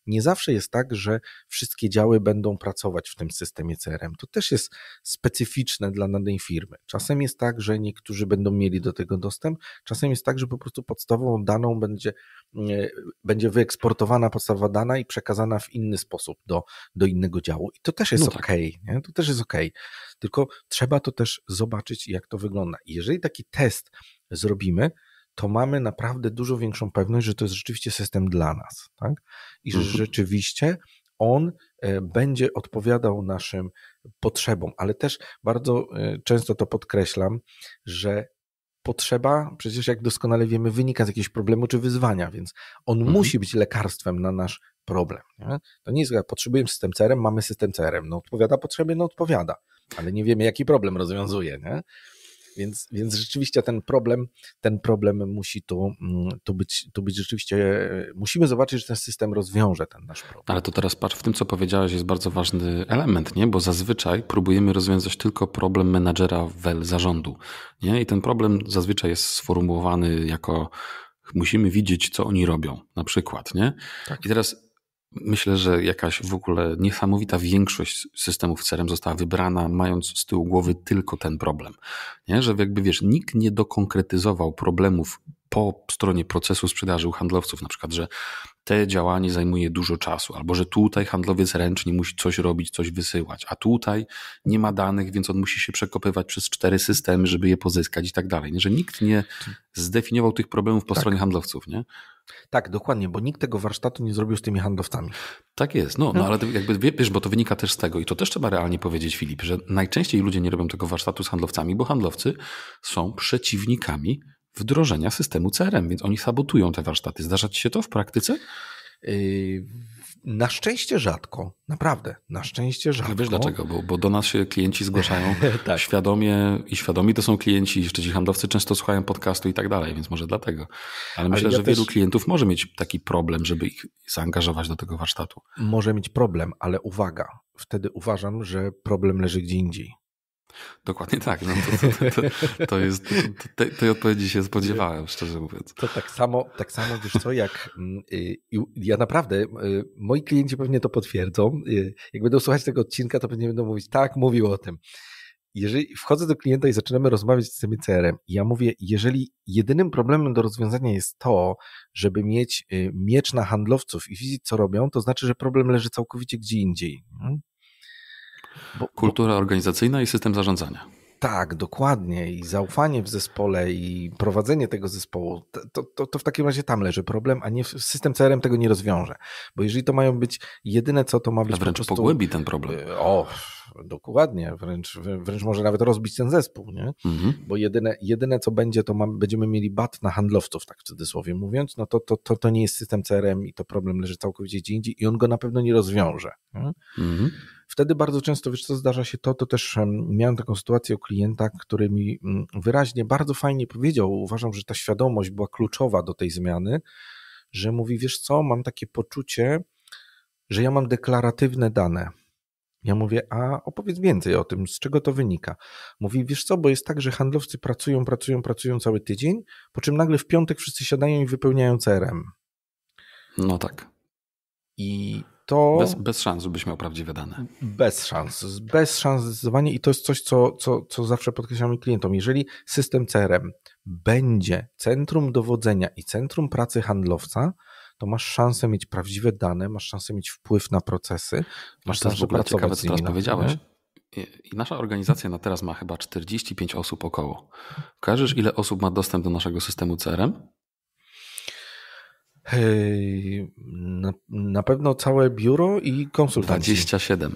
nie zawsze jest tak, że wszystkie działy będą pracować w tym systemie CRM. To też jest specyficzne dla danej firmy. Czasem jest tak, że niektórzy będą mieli do tego dostęp, czasem jest tak, że po prostu podstawową daną będzie, e, będzie wyeksportowana podstawowa dana i przekazana w inny sposób do, do innego działu. I to też jest no tak. ok. To też jest ok. Tylko trzeba to też zobaczyć, jak to wygląda. I jeżeli taki test zrobimy, to mamy naprawdę dużo większą pewność, że to jest rzeczywiście system dla nas, tak? I że mhm. rzeczywiście on e, będzie odpowiadał naszym potrzebom, ale też bardzo e, często to podkreślam, że potrzeba, przecież jak doskonale wiemy, wynika z jakiegoś problemu czy wyzwania, więc on mhm. musi być lekarstwem na nasz problem. Nie? To nie jest, jak potrzebujemy system CRM, mamy system CRM. No odpowiada potrzebie, no odpowiada, ale nie wiemy, jaki problem rozwiązuje. Nie? Więc, więc rzeczywiście ten problem, ten problem musi tu, mm, tu, być, tu być rzeczywiście, musimy zobaczyć, że ten system rozwiąże ten nasz problem. Ale to teraz patrz, w tym co powiedziałeś jest bardzo ważny element, nie? bo zazwyczaj próbujemy rozwiązać tylko problem menadżera wel zarządu. Nie? I ten problem zazwyczaj jest sformułowany jako musimy widzieć, co oni robią, na przykład. Nie? Tak. I teraz Myślę, że jakaś w ogóle niesamowita większość systemów CRM została wybrana, mając z tyłu głowy tylko ten problem. Nie? Że jakby wiesz, nikt nie dokonkretyzował problemów po stronie procesu sprzedaży u handlowców, na przykład, że te działanie zajmuje dużo czasu, albo że tutaj handlowiec ręcznie musi coś robić, coś wysyłać, a tutaj nie ma danych, więc on musi się przekopywać przez cztery systemy, żeby je pozyskać i tak dalej. Nie? Że nikt nie zdefiniował tych problemów po tak. stronie handlowców, nie? Tak, dokładnie, bo nikt tego warsztatu nie zrobił z tymi handlowcami. Tak jest, no, no, no. ale jakby wiesz, bo to wynika też z tego i to też trzeba realnie powiedzieć, Filip, że najczęściej ludzie nie robią tego warsztatu z handlowcami, bo handlowcy są przeciwnikami wdrożenia systemu CRM, więc oni sabotują te warsztaty. Zdarza ci się to w praktyce? Yy, na szczęście rzadko, naprawdę, na szczęście rzadko. Ale wiesz dlaczego? Bo, bo, do nas się klienci zgłaszają *laughs* tak. świadomie i świadomi to są klienci, jeszcze ci handlowcy często słuchają podcastu i tak dalej, więc może dlatego. Ale myślę, ja że też... wielu klientów może mieć taki problem, żeby ich zaangażować do tego warsztatu. Może mieć problem, ale uwaga, wtedy uważam, że problem leży gdzie indziej. Dokładnie tak. No to, to, to, to, jest, te, tej odpowiedzi się spodziewałem, szczerze mówiąc. To tak samo, tak samo wiesz co, jak mm, y, ja naprawdę, y, moi klienci pewnie to potwierdzą. Y, jak będą słuchać tego odcinka, to pewnie będą mówić, tak, mówił o tym. Jeżeli wchodzę do klienta i zaczynamy rozmawiać z tym CRM, ja mówię, jeżeli jedynym problemem do rozwiązania jest to, żeby mieć miecz na handlowców i widzieć, co robią, to znaczy, że problem leży całkowicie gdzie indziej. Bo, Kultura organizacyjna i system zarządzania. Tak, dokładnie. I zaufanie w zespole i prowadzenie tego zespołu, to, to, to w takim razie tam leży problem, a nie system CRM tego nie rozwiąże. Bo jeżeli to mają być jedyne co, to ma być. A wręcz po prostu... pogłębi ten problem. Y, o, Dokładnie, wręcz, wręcz może nawet rozbić ten zespół, nie? Mhm. bo jedyne, jedyne co będzie, to będziemy mieli bat na handlowców, tak w cudzysłowie mówiąc, no to, to, to, to nie jest system CRM i to problem leży całkowicie gdzie indziej i on go na pewno nie rozwiąże. Nie? Mhm. Wtedy bardzo często, wiesz co, zdarza się to, to też miałem taką sytuację u klienta, który mi mm, wyraźnie, bardzo fajnie powiedział, uważam, że ta świadomość była kluczowa do tej zmiany, że mówi, wiesz co, mam takie poczucie, że ja mam deklaratywne dane. Ja mówię, a opowiedz więcej o tym, z czego to wynika. Mówi, wiesz co, bo jest tak, że handlowcy pracują, pracują, pracują cały tydzień, po czym nagle w piątek wszyscy siadają i wypełniają CRM. No tak. I to. Bez, bez szans, byś miał prawdziwe dane. Bez szans. Bez szans zdecydowanie i to jest coś, co, co, co zawsze podkreślamy klientom. Jeżeli system CRM będzie centrum dowodzenia i centrum pracy handlowca, to masz szansę mieć prawdziwe dane, masz szansę mieć wpływ na procesy, masz szansę pracować ciekawe, co teraz powiedziałeś. I nasza organizacja na teraz ma chyba 45 osób około. Każesz ile osób ma dostęp do naszego systemu CRM? Hej, na, na pewno całe biuro i konsultanci. 27.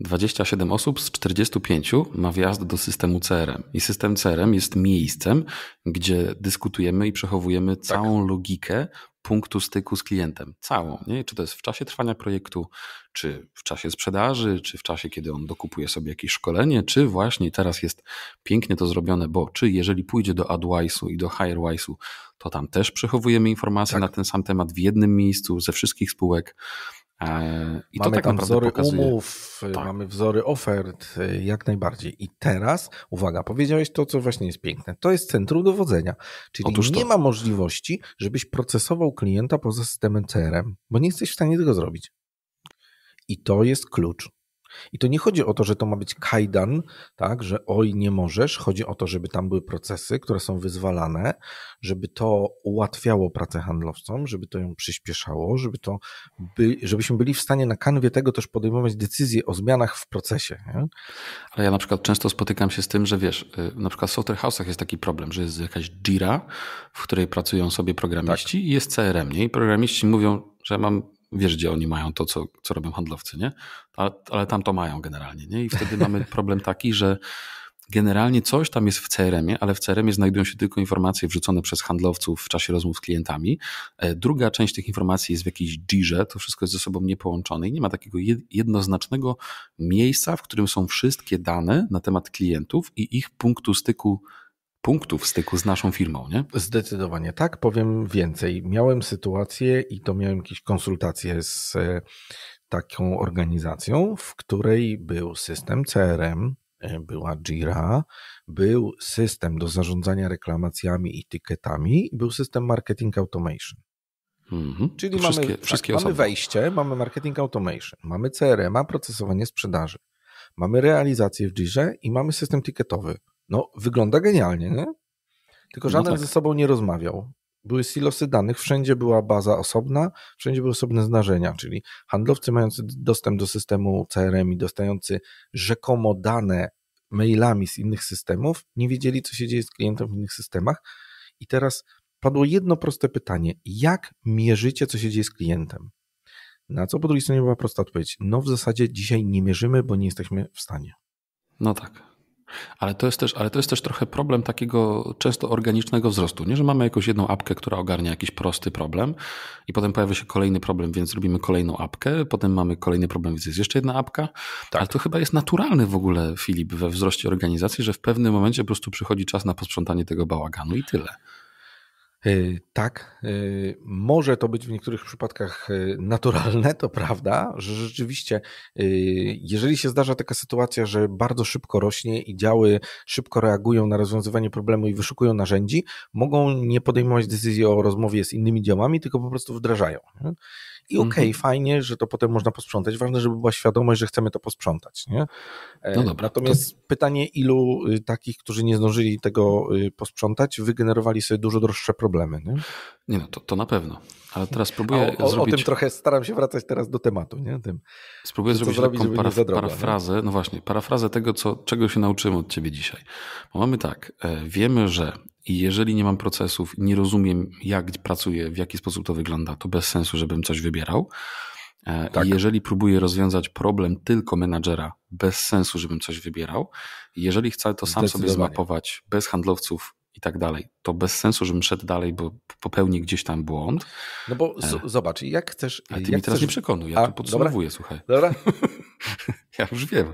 27 osób z 45 ma wjazd do systemu CRM. I system CRM jest miejscem, gdzie dyskutujemy i przechowujemy tak. całą logikę punktu styku z klientem, całą. Nie? Czy to jest w czasie trwania projektu, czy w czasie sprzedaży, czy w czasie, kiedy on dokupuje sobie jakieś szkolenie, czy właśnie teraz jest pięknie to zrobione, bo czy jeżeli pójdzie do AdWise'u i do HireWise'u, to tam też przechowujemy informacje tak. na ten sam temat w jednym miejscu ze wszystkich spółek E, I mamy to tak tam wzory pokazuje. umów, y, tak. mamy wzory ofert, y, jak najbardziej. I teraz, uwaga, powiedziałeś to, co właśnie jest piękne. To jest centrum dowodzenia. Czyli Otóż nie to. ma możliwości, żebyś procesował klienta poza systemem CRM, bo nie jesteś w stanie tego zrobić. I to jest klucz. I to nie chodzi o to, że to ma być kajdan, tak, że oj, nie możesz. Chodzi o to, żeby tam były procesy, które są wyzwalane, żeby to ułatwiało pracę handlowcom, żeby to ją przyspieszało, żeby to by, żebyśmy byli w stanie na kanwie tego też podejmować decyzje o zmianach w procesie. Nie? Ale ja na przykład często spotykam się z tym, że wiesz, y, na przykład w software house'ach jest taki problem, że jest jakaś Jira, w której pracują sobie programiści tak. i jest CRM. Nie? I programiści mówią, że mam wiesz, gdzie oni mają to, co, co robią handlowcy, nie? Ale, ale tam to mają generalnie, nie? I wtedy mamy *laughs* problem taki, że generalnie coś tam jest w CRM-ie, ale w CRM-ie znajdują się tylko informacje wrzucone przez handlowców w czasie rozmów z klientami. E, druga część tych informacji jest w jakiejś dzirze, to wszystko jest ze sobą niepołączone i nie ma takiego jednoznacznego miejsca, w którym są wszystkie dane na temat klientów i ich punktu styku punktów styku z naszą firmą, nie? Zdecydowanie tak. Powiem więcej. Miałem sytuację i to miałem jakieś konsultacje z e, taką organizacją, w której był system CRM, e, była Jira, był system do zarządzania reklamacjami i tykietami, był system marketing automation. Mhm. Czyli mamy, wszystkie, tak, mamy wejście, mamy marketing automation, mamy CRM, a procesowanie sprzedaży, mamy realizację w Jirze i mamy system ticketowy. No, wygląda genialnie, nie? Tylko no żaden no tak. ze sobą nie rozmawiał. Były silosy danych, wszędzie była baza osobna, wszędzie były osobne zdarzenia, czyli handlowcy mający dostęp do systemu CRM i dostający rzekomo dane mailami z innych systemów, nie wiedzieli, co się dzieje z klientem w innych systemach. I teraz padło jedno proste pytanie: jak mierzycie, co się dzieje z klientem? Na co po drugiej stronie była prosta odpowiedź: no, w zasadzie dzisiaj nie mierzymy, bo nie jesteśmy w stanie. No tak. Ale to, jest też, ale to jest też trochę problem takiego często organicznego wzrostu. Nie, że mamy jakąś jedną apkę, która ogarnia jakiś prosty problem, i potem pojawia się kolejny problem, więc robimy kolejną apkę, potem mamy kolejny problem, więc jest jeszcze jedna apka. Tak. Ale to chyba jest naturalny w ogóle, Filip, we wzroście organizacji, że w pewnym momencie po prostu przychodzi czas na posprzątanie tego bałaganu i tyle. Y, tak, y, może to być w niektórych przypadkach y, naturalne, to prawda, że rzeczywiście, jeżeli się zdarza taka sytuacja, że bardzo szybko rośnie i działy szybko reagują na rozwiązywanie problemu i wyszukują narzędzi, mogą nie podejmować decyzji o rozmowie z innymi działami, tylko po prostu wdrażają. I okej, okay, mhm. fajnie, że to potem można posprzątać. Ważne, żeby była świadomość, że chcemy to posprzątać. Nie? E, no dobra, Natomiast to... pytanie, ilu y, takich, którzy nie zdążyli tego y, posprzątać, wygenerowali sobie dużo droższe problemy. Nie, nie no, to, to na pewno. Ale teraz spróbuję o, o, zrobić... O tym trochę staram się wracać teraz do tematu. Nie? Tym, spróbuję zrobić, zrobić taką paraf parafrazę, nie? no właśnie, parafrazę tego, co, czego się nauczymy od ciebie dzisiaj. Bo mamy tak, e, wiemy, że i jeżeli nie mam procesów, nie rozumiem, jak pracuję, w jaki sposób to wygląda, to bez sensu, żebym coś wybierał. E, tak. I jeżeli próbuję rozwiązać problem tylko menadżera, bez sensu, żebym coś wybierał. Jeżeli chcę to sam sobie zmapować, bez handlowców, i tak dalej. To bez sensu, żebym szedł dalej, bo popełni gdzieś tam błąd. No bo e, z- zobacz, jak chcesz. Ale ty mi teraz nie przekonuj, ja A, tu podsumowuję, dobra? słuchaj. Dobra. *laughs* ja już wiem.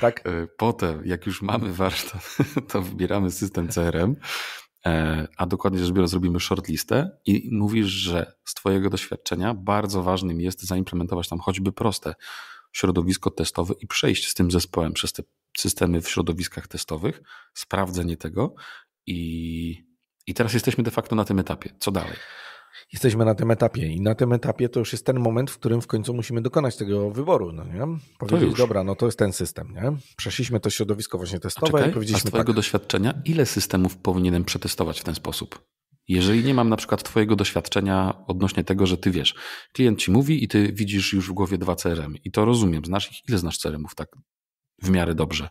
Tak. E, potem, jak już mamy warsztat, *laughs* to wybieramy system CRM E, a dokładnie rzecz biorąc zrobimy shortlistę i mówisz, że z Twojego doświadczenia bardzo ważnym jest zaimplementować tam choćby proste środowisko testowe i przejść z tym zespołem przez te systemy w środowiskach testowych, sprawdzenie tego i, i teraz jesteśmy de facto na tym etapie. Co dalej? jesteśmy na tym etapie. I na tym etapie to już jest ten moment, w którym w końcu musimy dokonać tego wyboru. No nie? Powiedzieć, dobra, no to jest ten system. Nie? Przeszliśmy to środowisko właśnie testowe a czekaj, i A z Twojego tak, doświadczenia, ile systemów powinienem przetestować w ten sposób? Jeżeli nie mam na przykład Twojego doświadczenia odnośnie tego, że Ty wiesz, klient Ci mówi i Ty widzisz już w głowie dwa CRM i to rozumiem, znasz ich, ile znasz CRM-ów tak w miarę dobrze?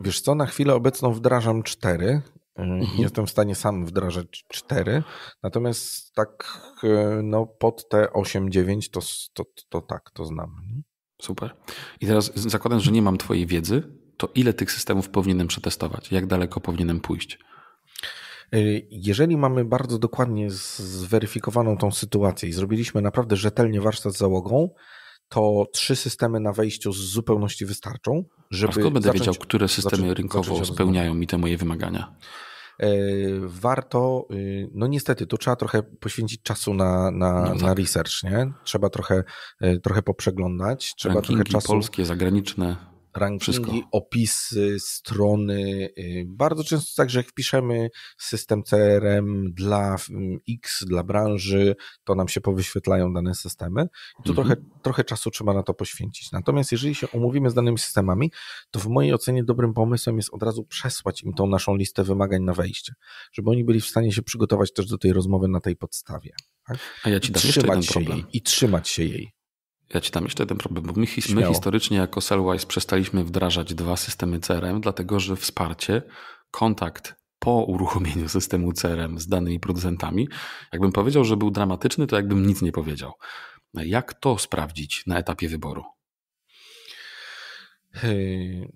Wiesz co, na chwilę obecną wdrażam cztery Mhm. Jestem w stanie sam wdrażać cztery, natomiast tak e, no, pod te 8-9 to, to, to tak, to znam. Super. I teraz zakładam, że nie mam Twojej wiedzy, to ile tych systemów powinienem przetestować? Jak daleko powinienem pójść? E, jeżeli mamy bardzo dokładnie zweryfikowaną tą sytuację i zrobiliśmy naprawdę rzetelnie warsztat z załogą, to trzy systemy na wejściu z zupełności wystarczą, żeby. A skąd będę zacząć, wiedział, które systemy zacząć, rynkowo zacząć spełniają mi te moje wymagania? E, warto, y, no niestety, tu trzeba trochę poświęcić czasu na, na, no tak. na research, nie? Trzeba trochę, y, trochę poprzeglądać, trzeba Rankingi trochę czasu. polskie, zagraniczne rankingi, Wszystko. opisy, strony. Y, bardzo często także jak wpiszemy system CRM dla mm, X, dla branży, to nam się powyświetlają dane systemy. I tu mhm. trochę, trochę czasu trzeba na to poświęcić. Natomiast jeżeli się umówimy z danymi systemami, to w mojej ocenie dobrym pomysłem jest od razu przesłać im tą naszą listę wymagań na wejście, żeby oni byli w stanie się przygotować też do tej rozmowy na tej podstawie. Tak? A ja ci dam trzymać jeszcze jeden problem. Jej, I trzymać się jej. Ja ci tam jeszcze jeden problem, bo my, my historycznie jako sellwise przestaliśmy wdrażać dwa systemy CRM, dlatego że wsparcie, kontakt po uruchomieniu systemu CRM z danymi producentami, jakbym powiedział, że był dramatyczny, to jakbym nic nie powiedział. Jak to sprawdzić na etapie wyboru? Hey yy,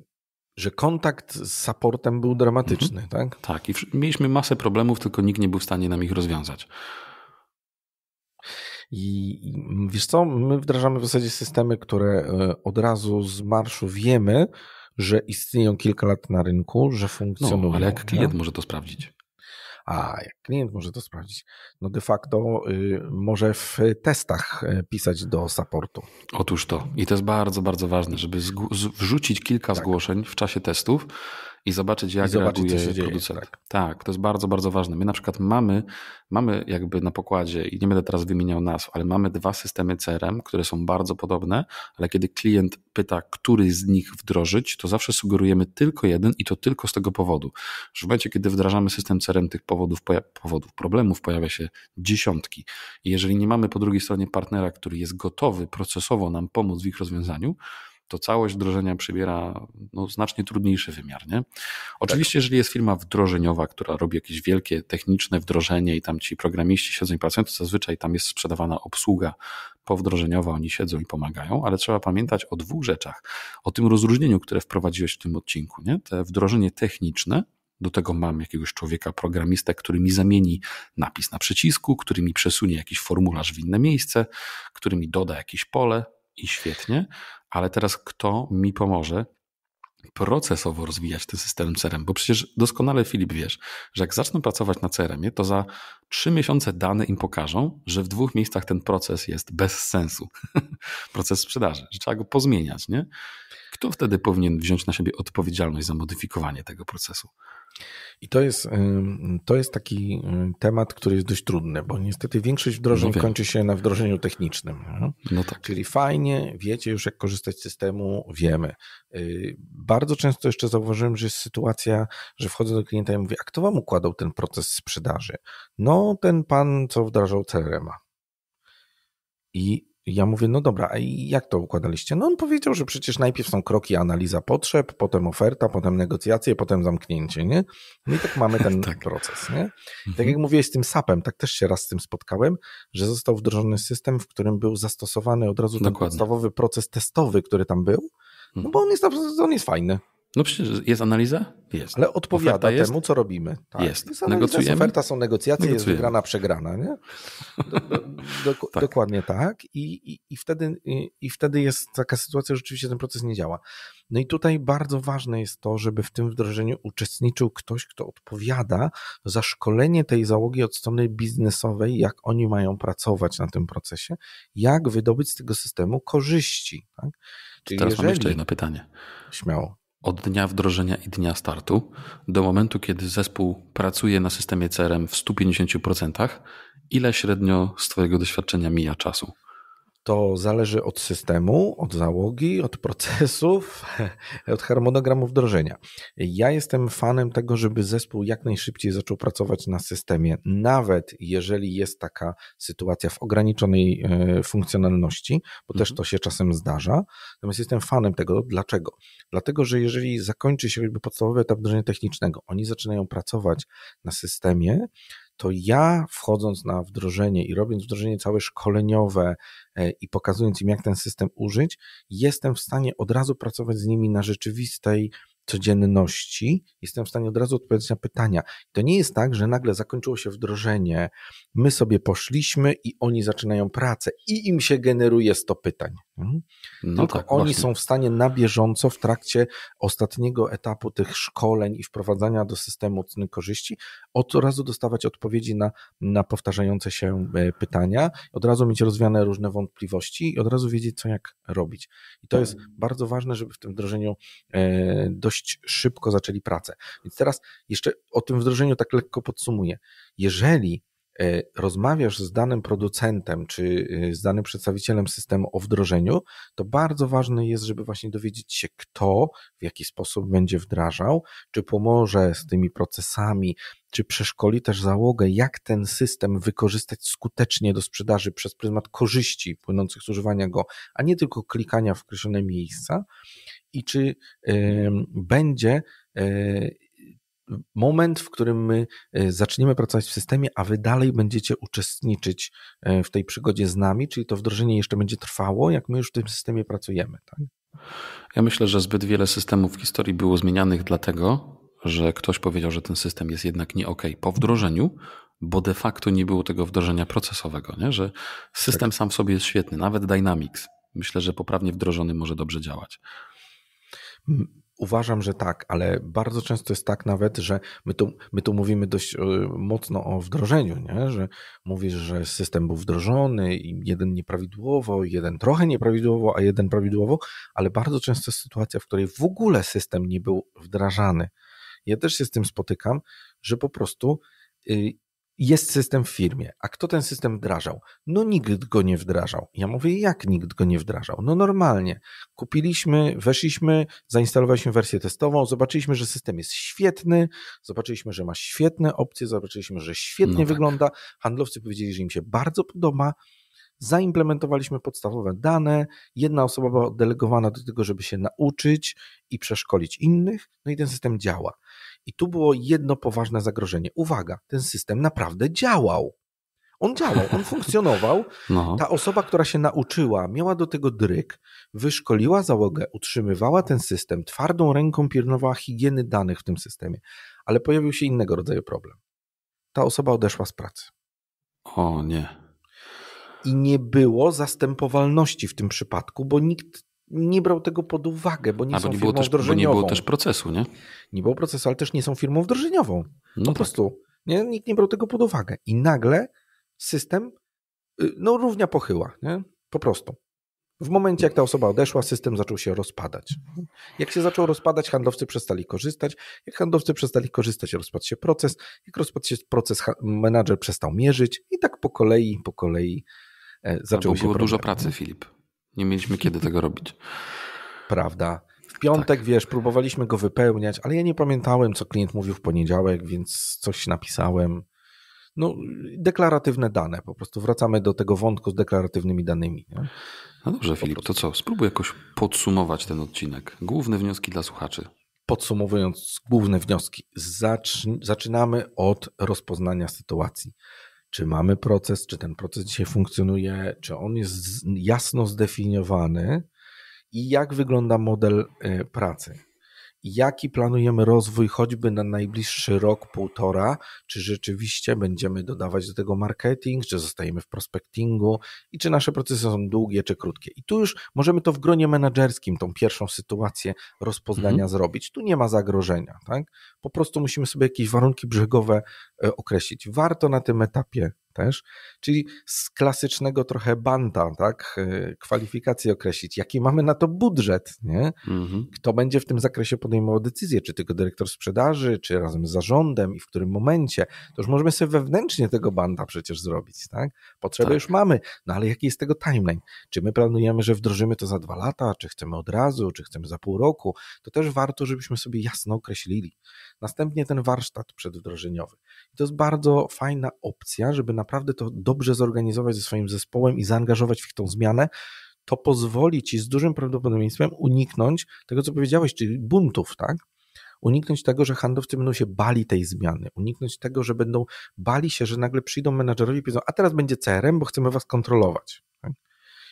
że kontakt z supportem był dramatyczny, mhm. tak? Tak, i mieliśmy masę problemów, tylko nikt nie był w stanie nam ich rozwiązać. I wiesz co, my wdrażamy w zasadzie systemy, które e, od razu z marszu wiemy, że istnieją kilka lat na rynku, że funkcjonują. No, ale jak klient tak? może to sprawdzić? A jak klient może to sprawdzić? No de facto y, może w testach e, pisać do supportu. Otóż to. I to jest bardzo, bardzo ważne, żeby wrzucić kilka tak. zgłoszeń w czasie testów i zobaczyć, jak I zobaczyć, reaguje producent. Dzieje, tak. tak. to jest bardzo, bardzo ważne. My na przykład mamy, mamy jakby na pokładzie, i nie będę teraz wymieniał nazw, ale mamy dwa systemy CRM, które są bardzo podobne, ale kiedy klient pyta, który z nich wdrożyć, to zawsze sugerujemy tylko jeden i to tylko z tego powodu, że w momencie, kiedy wdrażamy system CRM, tych powodów, powodów problemów pojawia się dziesiątki. I jeżeli nie mamy po drugiej stronie partnera, który jest gotowy procesowo nam pomóc w ich rozwiązaniu, to całość wdrożenia przybiera no, znacznie trudniejszy wymiar. Nie? Oczywiście, tak. jeżeli jest firma wdrożeniowa, która robi jakieś wielkie techniczne wdrożenie i tam ci programiści siedzą i pracują, to zazwyczaj tam jest sprzedawana obsługa powdrożeniowa, oni siedzą i pomagają, ale trzeba pamiętać o dwóch rzeczach. O tym rozróżnieniu, które wprowadziłeś w tym odcinku. Nie? Te wdrożenie techniczne, do tego mam jakiegoś człowieka, programistę, który mi zamieni napis na przycisku, który mi przesunie jakiś formularz w inne miejsce, który mi doda jakieś pole i świetnie ale teraz kto mi pomoże procesowo rozwijać ten system CRM, bo przecież doskonale Filip wiesz, że jak zaczną pracować na CRM-ie, to za trzy miesiące dane im pokażą, że w dwóch miejscach ten proces jest bez sensu. *laughs* proces sprzedaży, że trzeba go pozmieniać, nie? kto wtedy powinien wziąć na siebie odpowiedzialność za modyfikowanie tego procesu? I to jest, to jest taki temat, który jest dość trudny, bo niestety większość wdrożeń no kończy się na wdrożeniu technicznym. No? tak. Czyli fajnie, wiecie już jak korzystać z systemu, wiemy. Y, bardzo często jeszcze zauważyłem, że jest sytuacja, że wchodzę do klienta i mówię, a kto wam układał ten proces sprzedaży? No ten pan, co wdrażał CRM-a. I ja mówię, no dobra, a jak to układaliście? No on powiedział, że przecież najpierw są kroki analiza potrzeb, potem oferta, potem negocjacje, potem zamknięcie, nie? No i tak mamy *laughs* ten tak. proces, nie? Tak mhm. jak mówiłeś z tym SAP-em, tak też się raz z tym spotkałem, że został wdrożony system, w którym był zastosowany od razu Dokładnie. podstawowy proces testowy, który tam był, no bo on jest, on jest fajny, no przecież jest analiza? Jest. Ale odpowiada temu, co robimy. Tak. Jest. jest analiza, Negocjujemy. Oferta są negocjacje, jest wygrana, przegrana. Nie? Do, do, do, *laughs* tak. Dokładnie tak. I, i, i, wtedy, i, I wtedy jest taka sytuacja, że rzeczywiście ten proces nie działa. No i tutaj bardzo ważne jest to, żeby w tym wdrożeniu uczestniczył ktoś, kto odpowiada za szkolenie tej załogi od strony biznesowej, jak oni mają pracować na tym procesie, jak wydobyć z tego systemu korzyści. Tak? Czyli Teraz jeżeli... mam jeszcze jedno pytanie. Śmiało od dnia wdrożenia i dnia startu do momentu, kiedy zespół pracuje na systemie CRM w 150%, ile średnio z Twojego doświadczenia mija czasu? to zależy od systemu, od załogi, od procesów, *laughs* od harmonogramu wdrożenia. Ja jestem fanem tego, żeby zespół jak najszybciej zaczął pracować na systemie, nawet jeżeli jest taka sytuacja w ograniczonej e, funkcjonalności, bo mhm. też to się czasem zdarza. Natomiast jestem fanem tego. Dlaczego? Dlatego, że jeżeli zakończy się jakby podstawowy etap wdrożenia technicznego, oni zaczynają pracować na systemie, to ja wchodząc na wdrożenie i robiąc wdrożenie całe szkoleniowe e, i pokazując im, jak ten system użyć, jestem w stanie od razu pracować z nimi na rzeczywistej codzienności, jestem w stanie od razu odpowiedzieć na pytania. To nie jest tak, że nagle zakończyło się wdrożenie, my sobie poszliśmy i oni zaczynają pracę i im się generuje 100 pytań. Mhm. No, Tylko tak, oni właśnie. są w stanie na bieżąco w trakcie ostatniego etapu tych szkoleń i wprowadzania do systemu korzyści od razu dostawać odpowiedzi na, na powtarzające się e, pytania, od razu mieć rozwiane różne wątpliwości i od razu wiedzieć, co jak robić. I to tak. jest bardzo ważne, żeby w tym wdrożeniu e, dość szybko zaczęli pracę. Więc teraz jeszcze o tym wdrożeniu tak lekko podsumuję. Jeżeli E, rozmawiasz z danym producentem czy e, z danym przedstawicielem systemu o wdrożeniu, to bardzo ważne jest, żeby właśnie dowiedzieć się, kto w jaki sposób będzie wdrażał, czy pomoże z tymi procesami, czy przeszkoli też załogę, jak ten system wykorzystać skutecznie do sprzedaży przez pryzmat korzyści płynących z używania go, a nie tylko klikania w określone miejsca, i czy y, będzie e, moment, w którym my e, zaczniemy pracować w systemie, a wy dalej będziecie uczestniczyć e, w tej przygodzie z nami, czyli to wdrożenie jeszcze będzie trwało, jak my już w tym systemie pracujemy. Tak? Ja myślę, że zbyt wiele systemów w historii było zmienianych dlatego, że ktoś powiedział, że ten system jest jednak nie ok po wdrożeniu, bo de facto nie było tego wdrożenia procesowego, nie? że system tak. sam w sobie jest świetny, nawet Dynamics. Myślę, że poprawnie wdrożony może dobrze działać. Uważam, że tak, ale bardzo często jest tak nawet, że my tu, my tu mówimy dość e, mocno o wdrożeniu, nie? że mówisz, że system był wdrożony i jeden nieprawidłowo, jeden trochę nieprawidłowo, a jeden prawidłowo, ale bardzo często jest sytuacja, w której w ogóle system nie był wdrażany. Ja też się z tym spotykam, że po prostu y, jest system w firmie. A kto ten system wdrażał? No nikt go nie wdrażał. Ja mówię, jak nikt go nie wdrażał? No normalnie. Kupiliśmy, weszliśmy, zainstalowaliśmy wersję testową, zobaczyliśmy, że system jest świetny, zobaczyliśmy, że ma świetne opcje, zobaczyliśmy, że świetnie no tak. wygląda. Handlowcy powiedzieli, że im się bardzo podoba. Zaimplementowaliśmy podstawowe dane. Jedna osoba była delegowana do tego, żeby się nauczyć i przeszkolić innych, no i ten system działa. I tu było jedno poważne zagrożenie. Uwaga, ten system naprawdę działał. On działał, on *laughs* funkcjonował. No. Ta osoba, która się nauczyła, miała do tego dryk, wyszkoliła załogę, utrzymywała ten system, twardą ręką pilnowała higieny danych w tym systemie. Ale pojawił się innego rodzaju problem. Ta osoba odeszła z pracy. O nie. I nie było zastępowalności w tym przypadku, bo nikt nie brał tego pod uwagę, bo nie Albo są nie firmą też, wdrożeniową. Bo nie było też procesu, nie? Nie było procesu, ale też nie są firmą wdrożeniową. No po tak. prostu nie, nikt nie brał tego pod uwagę. I nagle system, y, no równia pochyła, nie? po prostu. W momencie, jak ta osoba odeszła, system zaczął się rozpadać. Jak się zaczął rozpadać, handlowcy przestali korzystać. Jak handlowcy przestali korzystać, rozpadł się proces. Jak rozpadł się proces, menadżer przestał mierzyć i tak po kolei, po kolei e, zaczął się. To Było problem. dużo pracy, Filip. Nie mieliśmy kiedy tego robić. Prawda. W piątek, tak. wiesz, próbowaliśmy go wypełniać, ale ja nie pamiętałem, co klient mówił w poniedziałek, więc coś napisałem. No, deklaratywne dane, po prostu wracamy do tego wątku z deklaratywnymi danymi. Nie? No dobrze, Filip, to co? Spróbuj jakoś podsumować ten odcinek. Główne wnioski dla słuchaczy. Podsumowując główne wnioski, zaczynamy od rozpoznania sytuacji czy mamy proces, czy ten proces dzisiaj funkcjonuje, czy on jest jasno zdefiniowany i jak wygląda model e, pracy. Jaki planujemy rozwój choćby na najbliższy rok, półtora? Czy rzeczywiście będziemy dodawać do tego marketing, czy zostajemy w prospectingu i czy nasze procesy są długie, czy krótkie? I tu już możemy to w gronie menedżerskim, tą pierwszą sytuację rozpoznania mhm. zrobić. Tu nie ma zagrożenia, tak? Po prostu musimy sobie jakieś warunki brzegowe e, określić. Warto na tym etapie też, czyli z klasycznego trochę banta, tak, e, kwalifikacje określić, jaki mamy na to budżet, nie? Mhm. Kto będzie w tym zakresie podejmował decyzję, czy tylko dyrektor sprzedaży, czy razem z zarządem i w którym momencie. To już możemy sobie wewnętrznie tego banta przecież zrobić, tak? Potrzeby tak. już mamy, no ale jaki jest tego timeline? Czy my planujemy, że wdrożymy to za dwa lata, czy chcemy od razu, czy chcemy za pół roku? To też warto, żebyśmy sobie jasno określili. Następnie ten warsztat przedwdrożeniowy. I to jest bardzo fajna opcja, żeby naprawdę to dobrze zorganizować ze swoim zespołem i zaangażować w ich tą zmianę, to pozwoli ci z dużym prawdopodobieństwem uniknąć tego, co powiedziałeś, czyli buntów, tak? Uniknąć tego, że handlowcy będą się bali tej zmiany, uniknąć tego, że będą bali się, że nagle przyjdą menedżerowie i powiedzą, a teraz będzie CRM, bo chcemy was kontrolować. Tak?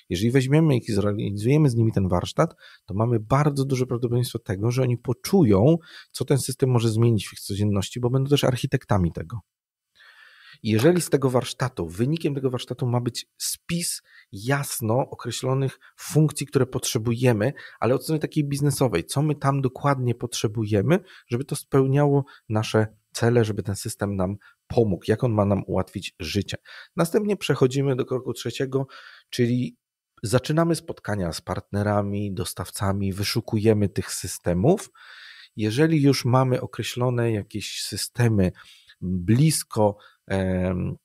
Jeżeli weźmiemy ich i zrealizujemy z nimi ten warsztat, to mamy bardzo duże prawdopodobieństwo tego, że oni poczują, co ten system może zmienić w ich codzienności, bo będą też architektami tego. Jeżeli z tego warsztatu, wynikiem tego warsztatu ma być spis jasno określonych funkcji, które potrzebujemy, ale od strony takiej biznesowej, co my tam dokładnie potrzebujemy, żeby to spełniało nasze cele, żeby ten system nam pomógł, jak on ma nam ułatwić życie. Następnie przechodzimy do kroku trzeciego, czyli zaczynamy spotkania z partnerami, dostawcami, wyszukujemy tych systemów. Jeżeli już mamy określone jakieś systemy blisko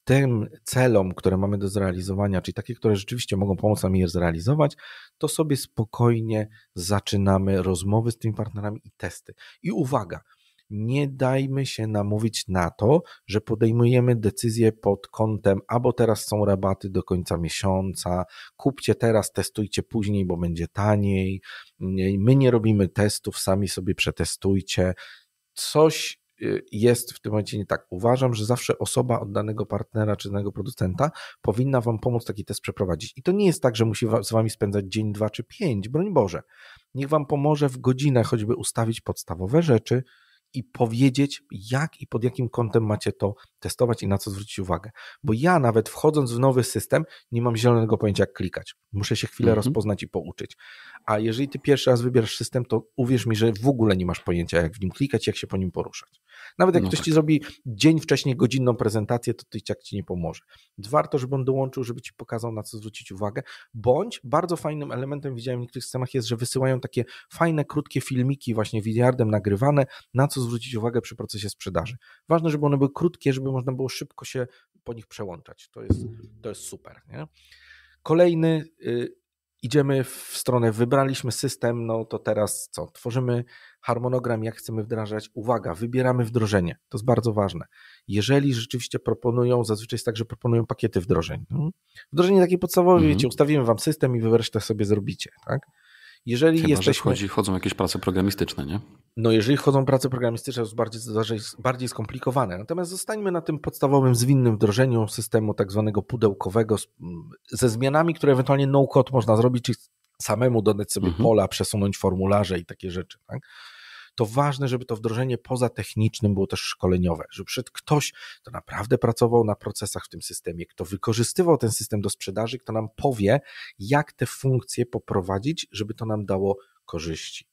tym celom, które mamy do zrealizowania, czyli takie, które rzeczywiście mogą pomóc nam je zrealizować, to sobie spokojnie zaczynamy rozmowy z tymi partnerami i testy. I uwaga, nie dajmy się namówić na to, że podejmujemy decyzje pod kątem albo teraz są rabaty do końca miesiąca, kupcie teraz, testujcie później, bo będzie taniej, my nie robimy testów, sami sobie przetestujcie. Coś y, jest w tym momencie nie tak. Uważam, że zawsze osoba od danego partnera czy danego producenta powinna Wam pomóc taki test przeprowadzić. I to nie jest tak, że musi z Wami spędzać dzień, dwa czy pięć, broń Boże. Niech Wam pomoże w godzinach choćby ustawić podstawowe rzeczy, i powiedzieć, jak i pod jakim kątem macie to testować i na co zwrócić uwagę. Bo ja nawet wchodząc w nowy system, nie mam zielonego pojęcia, jak klikać. Muszę się chwilę mhm. rozpoznać i pouczyć. A jeżeli ty pierwszy raz wybierasz system, to uwierz mi, że w ogóle nie masz pojęcia, jak w nim klikać, jak się po nim poruszać. Nawet jak no ktoś tak. ci zrobi dzień wcześniej godzinną prezentację, to ty ciak ci nie pomoże. Warto, żeby on dołączył, żeby ci pokazał, na co zwrócić uwagę. Bądź bardzo fajnym elementem, widziałem w niektórych systemach, jest, że wysyłają takie fajne, krótkie filmiki, właśnie wiliardem nagrywane, na co co zwrócić uwagę przy procesie sprzedaży. Ważne, żeby one były krótkie, żeby można było szybko się po nich przełączać. To jest, to jest super. Nie? Kolejny, y, idziemy w stronę, wybraliśmy system, no to teraz co? Tworzymy harmonogram, jak chcemy wdrażać. Uwaga, wybieramy wdrożenie. To jest bardzo ważne. Jeżeli rzeczywiście proponują, zazwyczaj jest tak, że proponują pakiety wdrożeń. No. Wdrożenie takie podstawowe, mhm. wiecie, ustawimy wam system i wy resztę sobie zrobicie, tak? Jeżeli Chyba, jesteśmy... chodzi, chodzą jakieś prace programistyczne, nie? No jeżeli chodzą prace programistyczne, to jest bardziej, znaczy bardziej skomplikowane. Natomiast zostańmy na tym podstawowym, zwinnym wdrożeniu systemu tak zwanego pudełkowego ze zmianami, które ewentualnie no-code można zrobić, czy samemu dodać sobie mhm. pola, przesunąć formularze i takie rzeczy. Tak? to ważne, żeby to wdrożenie poza technicznym było też szkoleniowe, żeby przed ktoś, kto naprawdę pracował na procesach w tym systemie, kto wykorzystywał ten system do sprzedaży, kto nam powie, jak te funkcje poprowadzić, żeby to nam dało korzyści.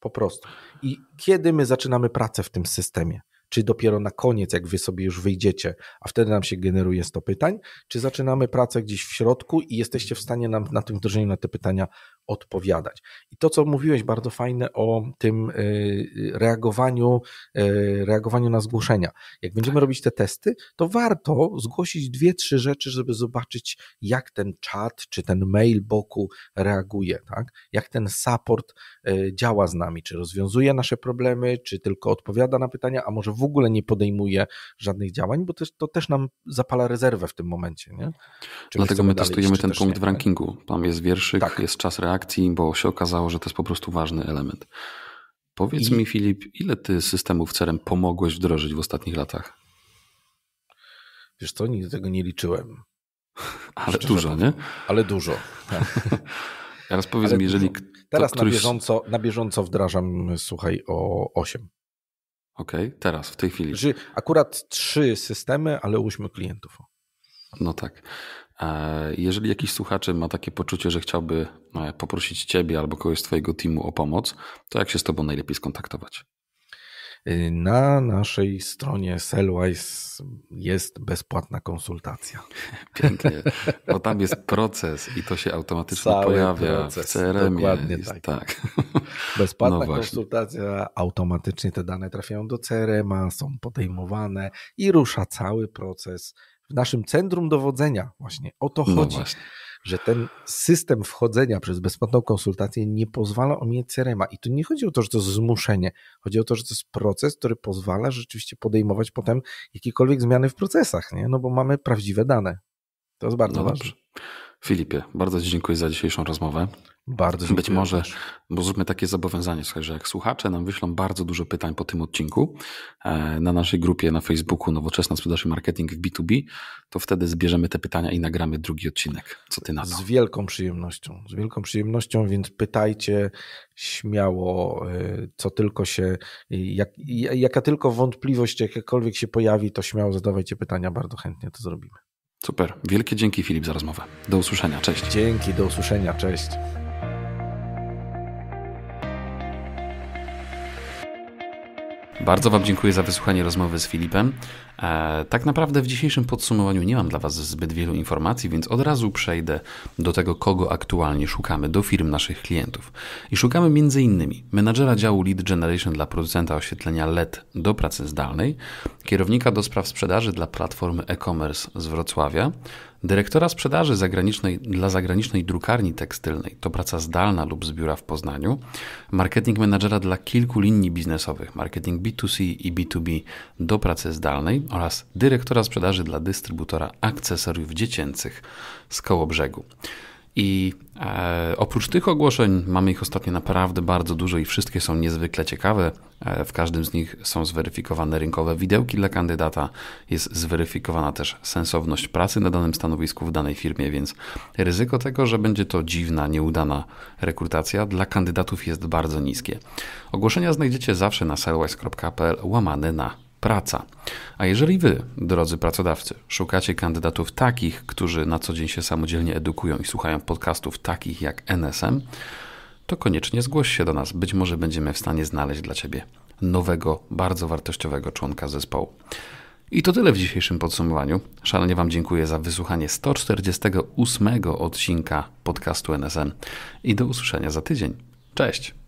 Po prostu. I kiedy my zaczynamy pracę w tym systemie? czy dopiero na koniec, jak wy sobie już wyjdziecie, a wtedy nam się generuje 100 pytań, czy zaczynamy pracę gdzieś w środku i jesteście w stanie nam na tym wdrożeniu na te pytania odpowiadać. I to, co mówiłeś bardzo fajne o tym y, y, reagowaniu, y, reagowaniu na zgłoszenia. Jak będziemy tak. robić te testy, to warto zgłosić dwie, trzy rzeczy, żeby zobaczyć, jak ten czat czy ten mail boku reaguje, tak? Jak ten support działa z nami, czy rozwiązuje nasze problemy, czy tylko odpowiada na pytania, a może w w ogóle nie podejmuje żadnych działań, bo też, to też nam zapala rezerwę w tym momencie. Nie? Dlatego my testujemy ten punkt nie, w rankingu. Tam jest wierszyk, tak. jest czas reakcji, bo się okazało, że to jest po prostu ważny element. Powiedz I... mi, Filip, ile ty systemów CRM pomogłeś wdrożyć w ostatnich latach? Wiesz co, nigdy tego nie liczyłem. *laughs* Ale Szczerze dużo, nie? Ale dużo. Tak. *laughs* Teraz powiedz Ale mi, jeżeli. Teraz któryś... na, bieżąco, na bieżąco wdrażam, słuchaj, o 8. Okej, okay, teraz, w tej chwili. Że akurat trzy systemy, ale ośmiu klientów. No tak. E, jeżeli jakiś słuchaczy ma takie poczucie, że chciałby e, poprosić Ciebie albo kogoś z Twojego teamu o pomoc, to jak się z Tobą najlepiej skontaktować? Y, na naszej stronie Sellwise jest bezpłatna konsultacja. *laughs* Pięknie, bo tam jest proces i to się automatycznie Cały pojawia proces, w crm Dokładnie jest, tak. tak. *laughs* Bezpłatna no konsultacja, automatycznie te dane trafiają do crm są podejmowane i rusza cały proces w naszym centrum dowodzenia. Właśnie o to no chodzi. Właśnie że ten system wchodzenia przez bezpłatną konsultację nie pozwala omijać crm I tu nie chodzi o to, że to jest zmuszenie, chodzi o to, że to jest proces, który pozwala rzeczywiście podejmować potem jakiekolwiek zmiany w procesach, nie? no bo mamy prawdziwe dane. To jest bardzo no ważne. Dobrze. Filipie, bardzo Ci dziękuję za dzisiejszą rozmowę. Bardzo Być może, bo zróbmy takie zobowiązanie, słuchaj, że jak słuchacze nam wyślą bardzo dużo pytań po tym odcinku e, na naszej grupie na Facebooku Nowoczesna Sprzedaż i Marketing w B2B, to wtedy zbierzemy te pytania i nagramy drugi odcinek. Co ty na to? Z wielką przyjemnością, z wielką przyjemnością, więc pytajcie śmiało, e, co tylko się, jak, jaka tylko wątpliwość jakakolwiek się pojawi, to śmiało zadawajcie pytania, bardzo chętnie to zrobimy. Super. Wielkie dzięki Filip za rozmowę. Do usłyszenia. Cześć. Dzięki, do usłyszenia. Cześć. Bardzo Wam dziękuję za wysłuchanie rozmowy z Filipem. E, tak naprawdę w dzisiejszym podsumowaniu nie mam dla Was zbyt wielu informacji, więc od razu przejdę do tego, kogo aktualnie szukamy, do firm naszych klientów. I szukamy m.in. menadżera działu Lead Generation dla producenta oświetlenia LED do pracy zdalnej, kierownika do spraw sprzedaży dla platformy e-commerce z Wrocławia, Dyrektora sprzedaży zagranicznej dla zagranicznej drukarni tekstylnej, to praca zdalna lub z biura w Poznaniu, marketing menadżera dla kilku linii biznesowych, marketing B2C i B2B do pracy zdalnej oraz dyrektora sprzedaży dla dystrybutora akcesoriów dziecięcych z Kołobrzegu. brzegu. I e, oprócz tych ogłoszeń mamy ich ostatnio naprawdę bardzo dużo i wszystkie są niezwykle ciekawe. E, w każdym z nich są zweryfikowane rynkowe widełki dla kandydata, jest zweryfikowana też sensowność pracy na danym stanowisku w danej firmie, więc ryzyko tego, że będzie to dziwna, nieudana rekrutacja dla kandydatów jest bardzo niskie. Ogłoszenia znajdziecie zawsze na sellwise.pl łamane na praca. A jeżeli wy, drodzy pracodawcy, szukacie kandydatów takich, którzy na co dzień się samodzielnie edukują i słuchają podcastów takich jak NSM, to koniecznie zgłoś się do nas. Być może będziemy w stanie znaleźć dla ciebie nowego, bardzo wartościowego członka zespołu. I to tyle w dzisiejszym podsumowaniu. Szalenie Wam dziękuję za wysłuchanie 148 odcinka podcastu NSM i do usłyszenia za tydzień. Cześć!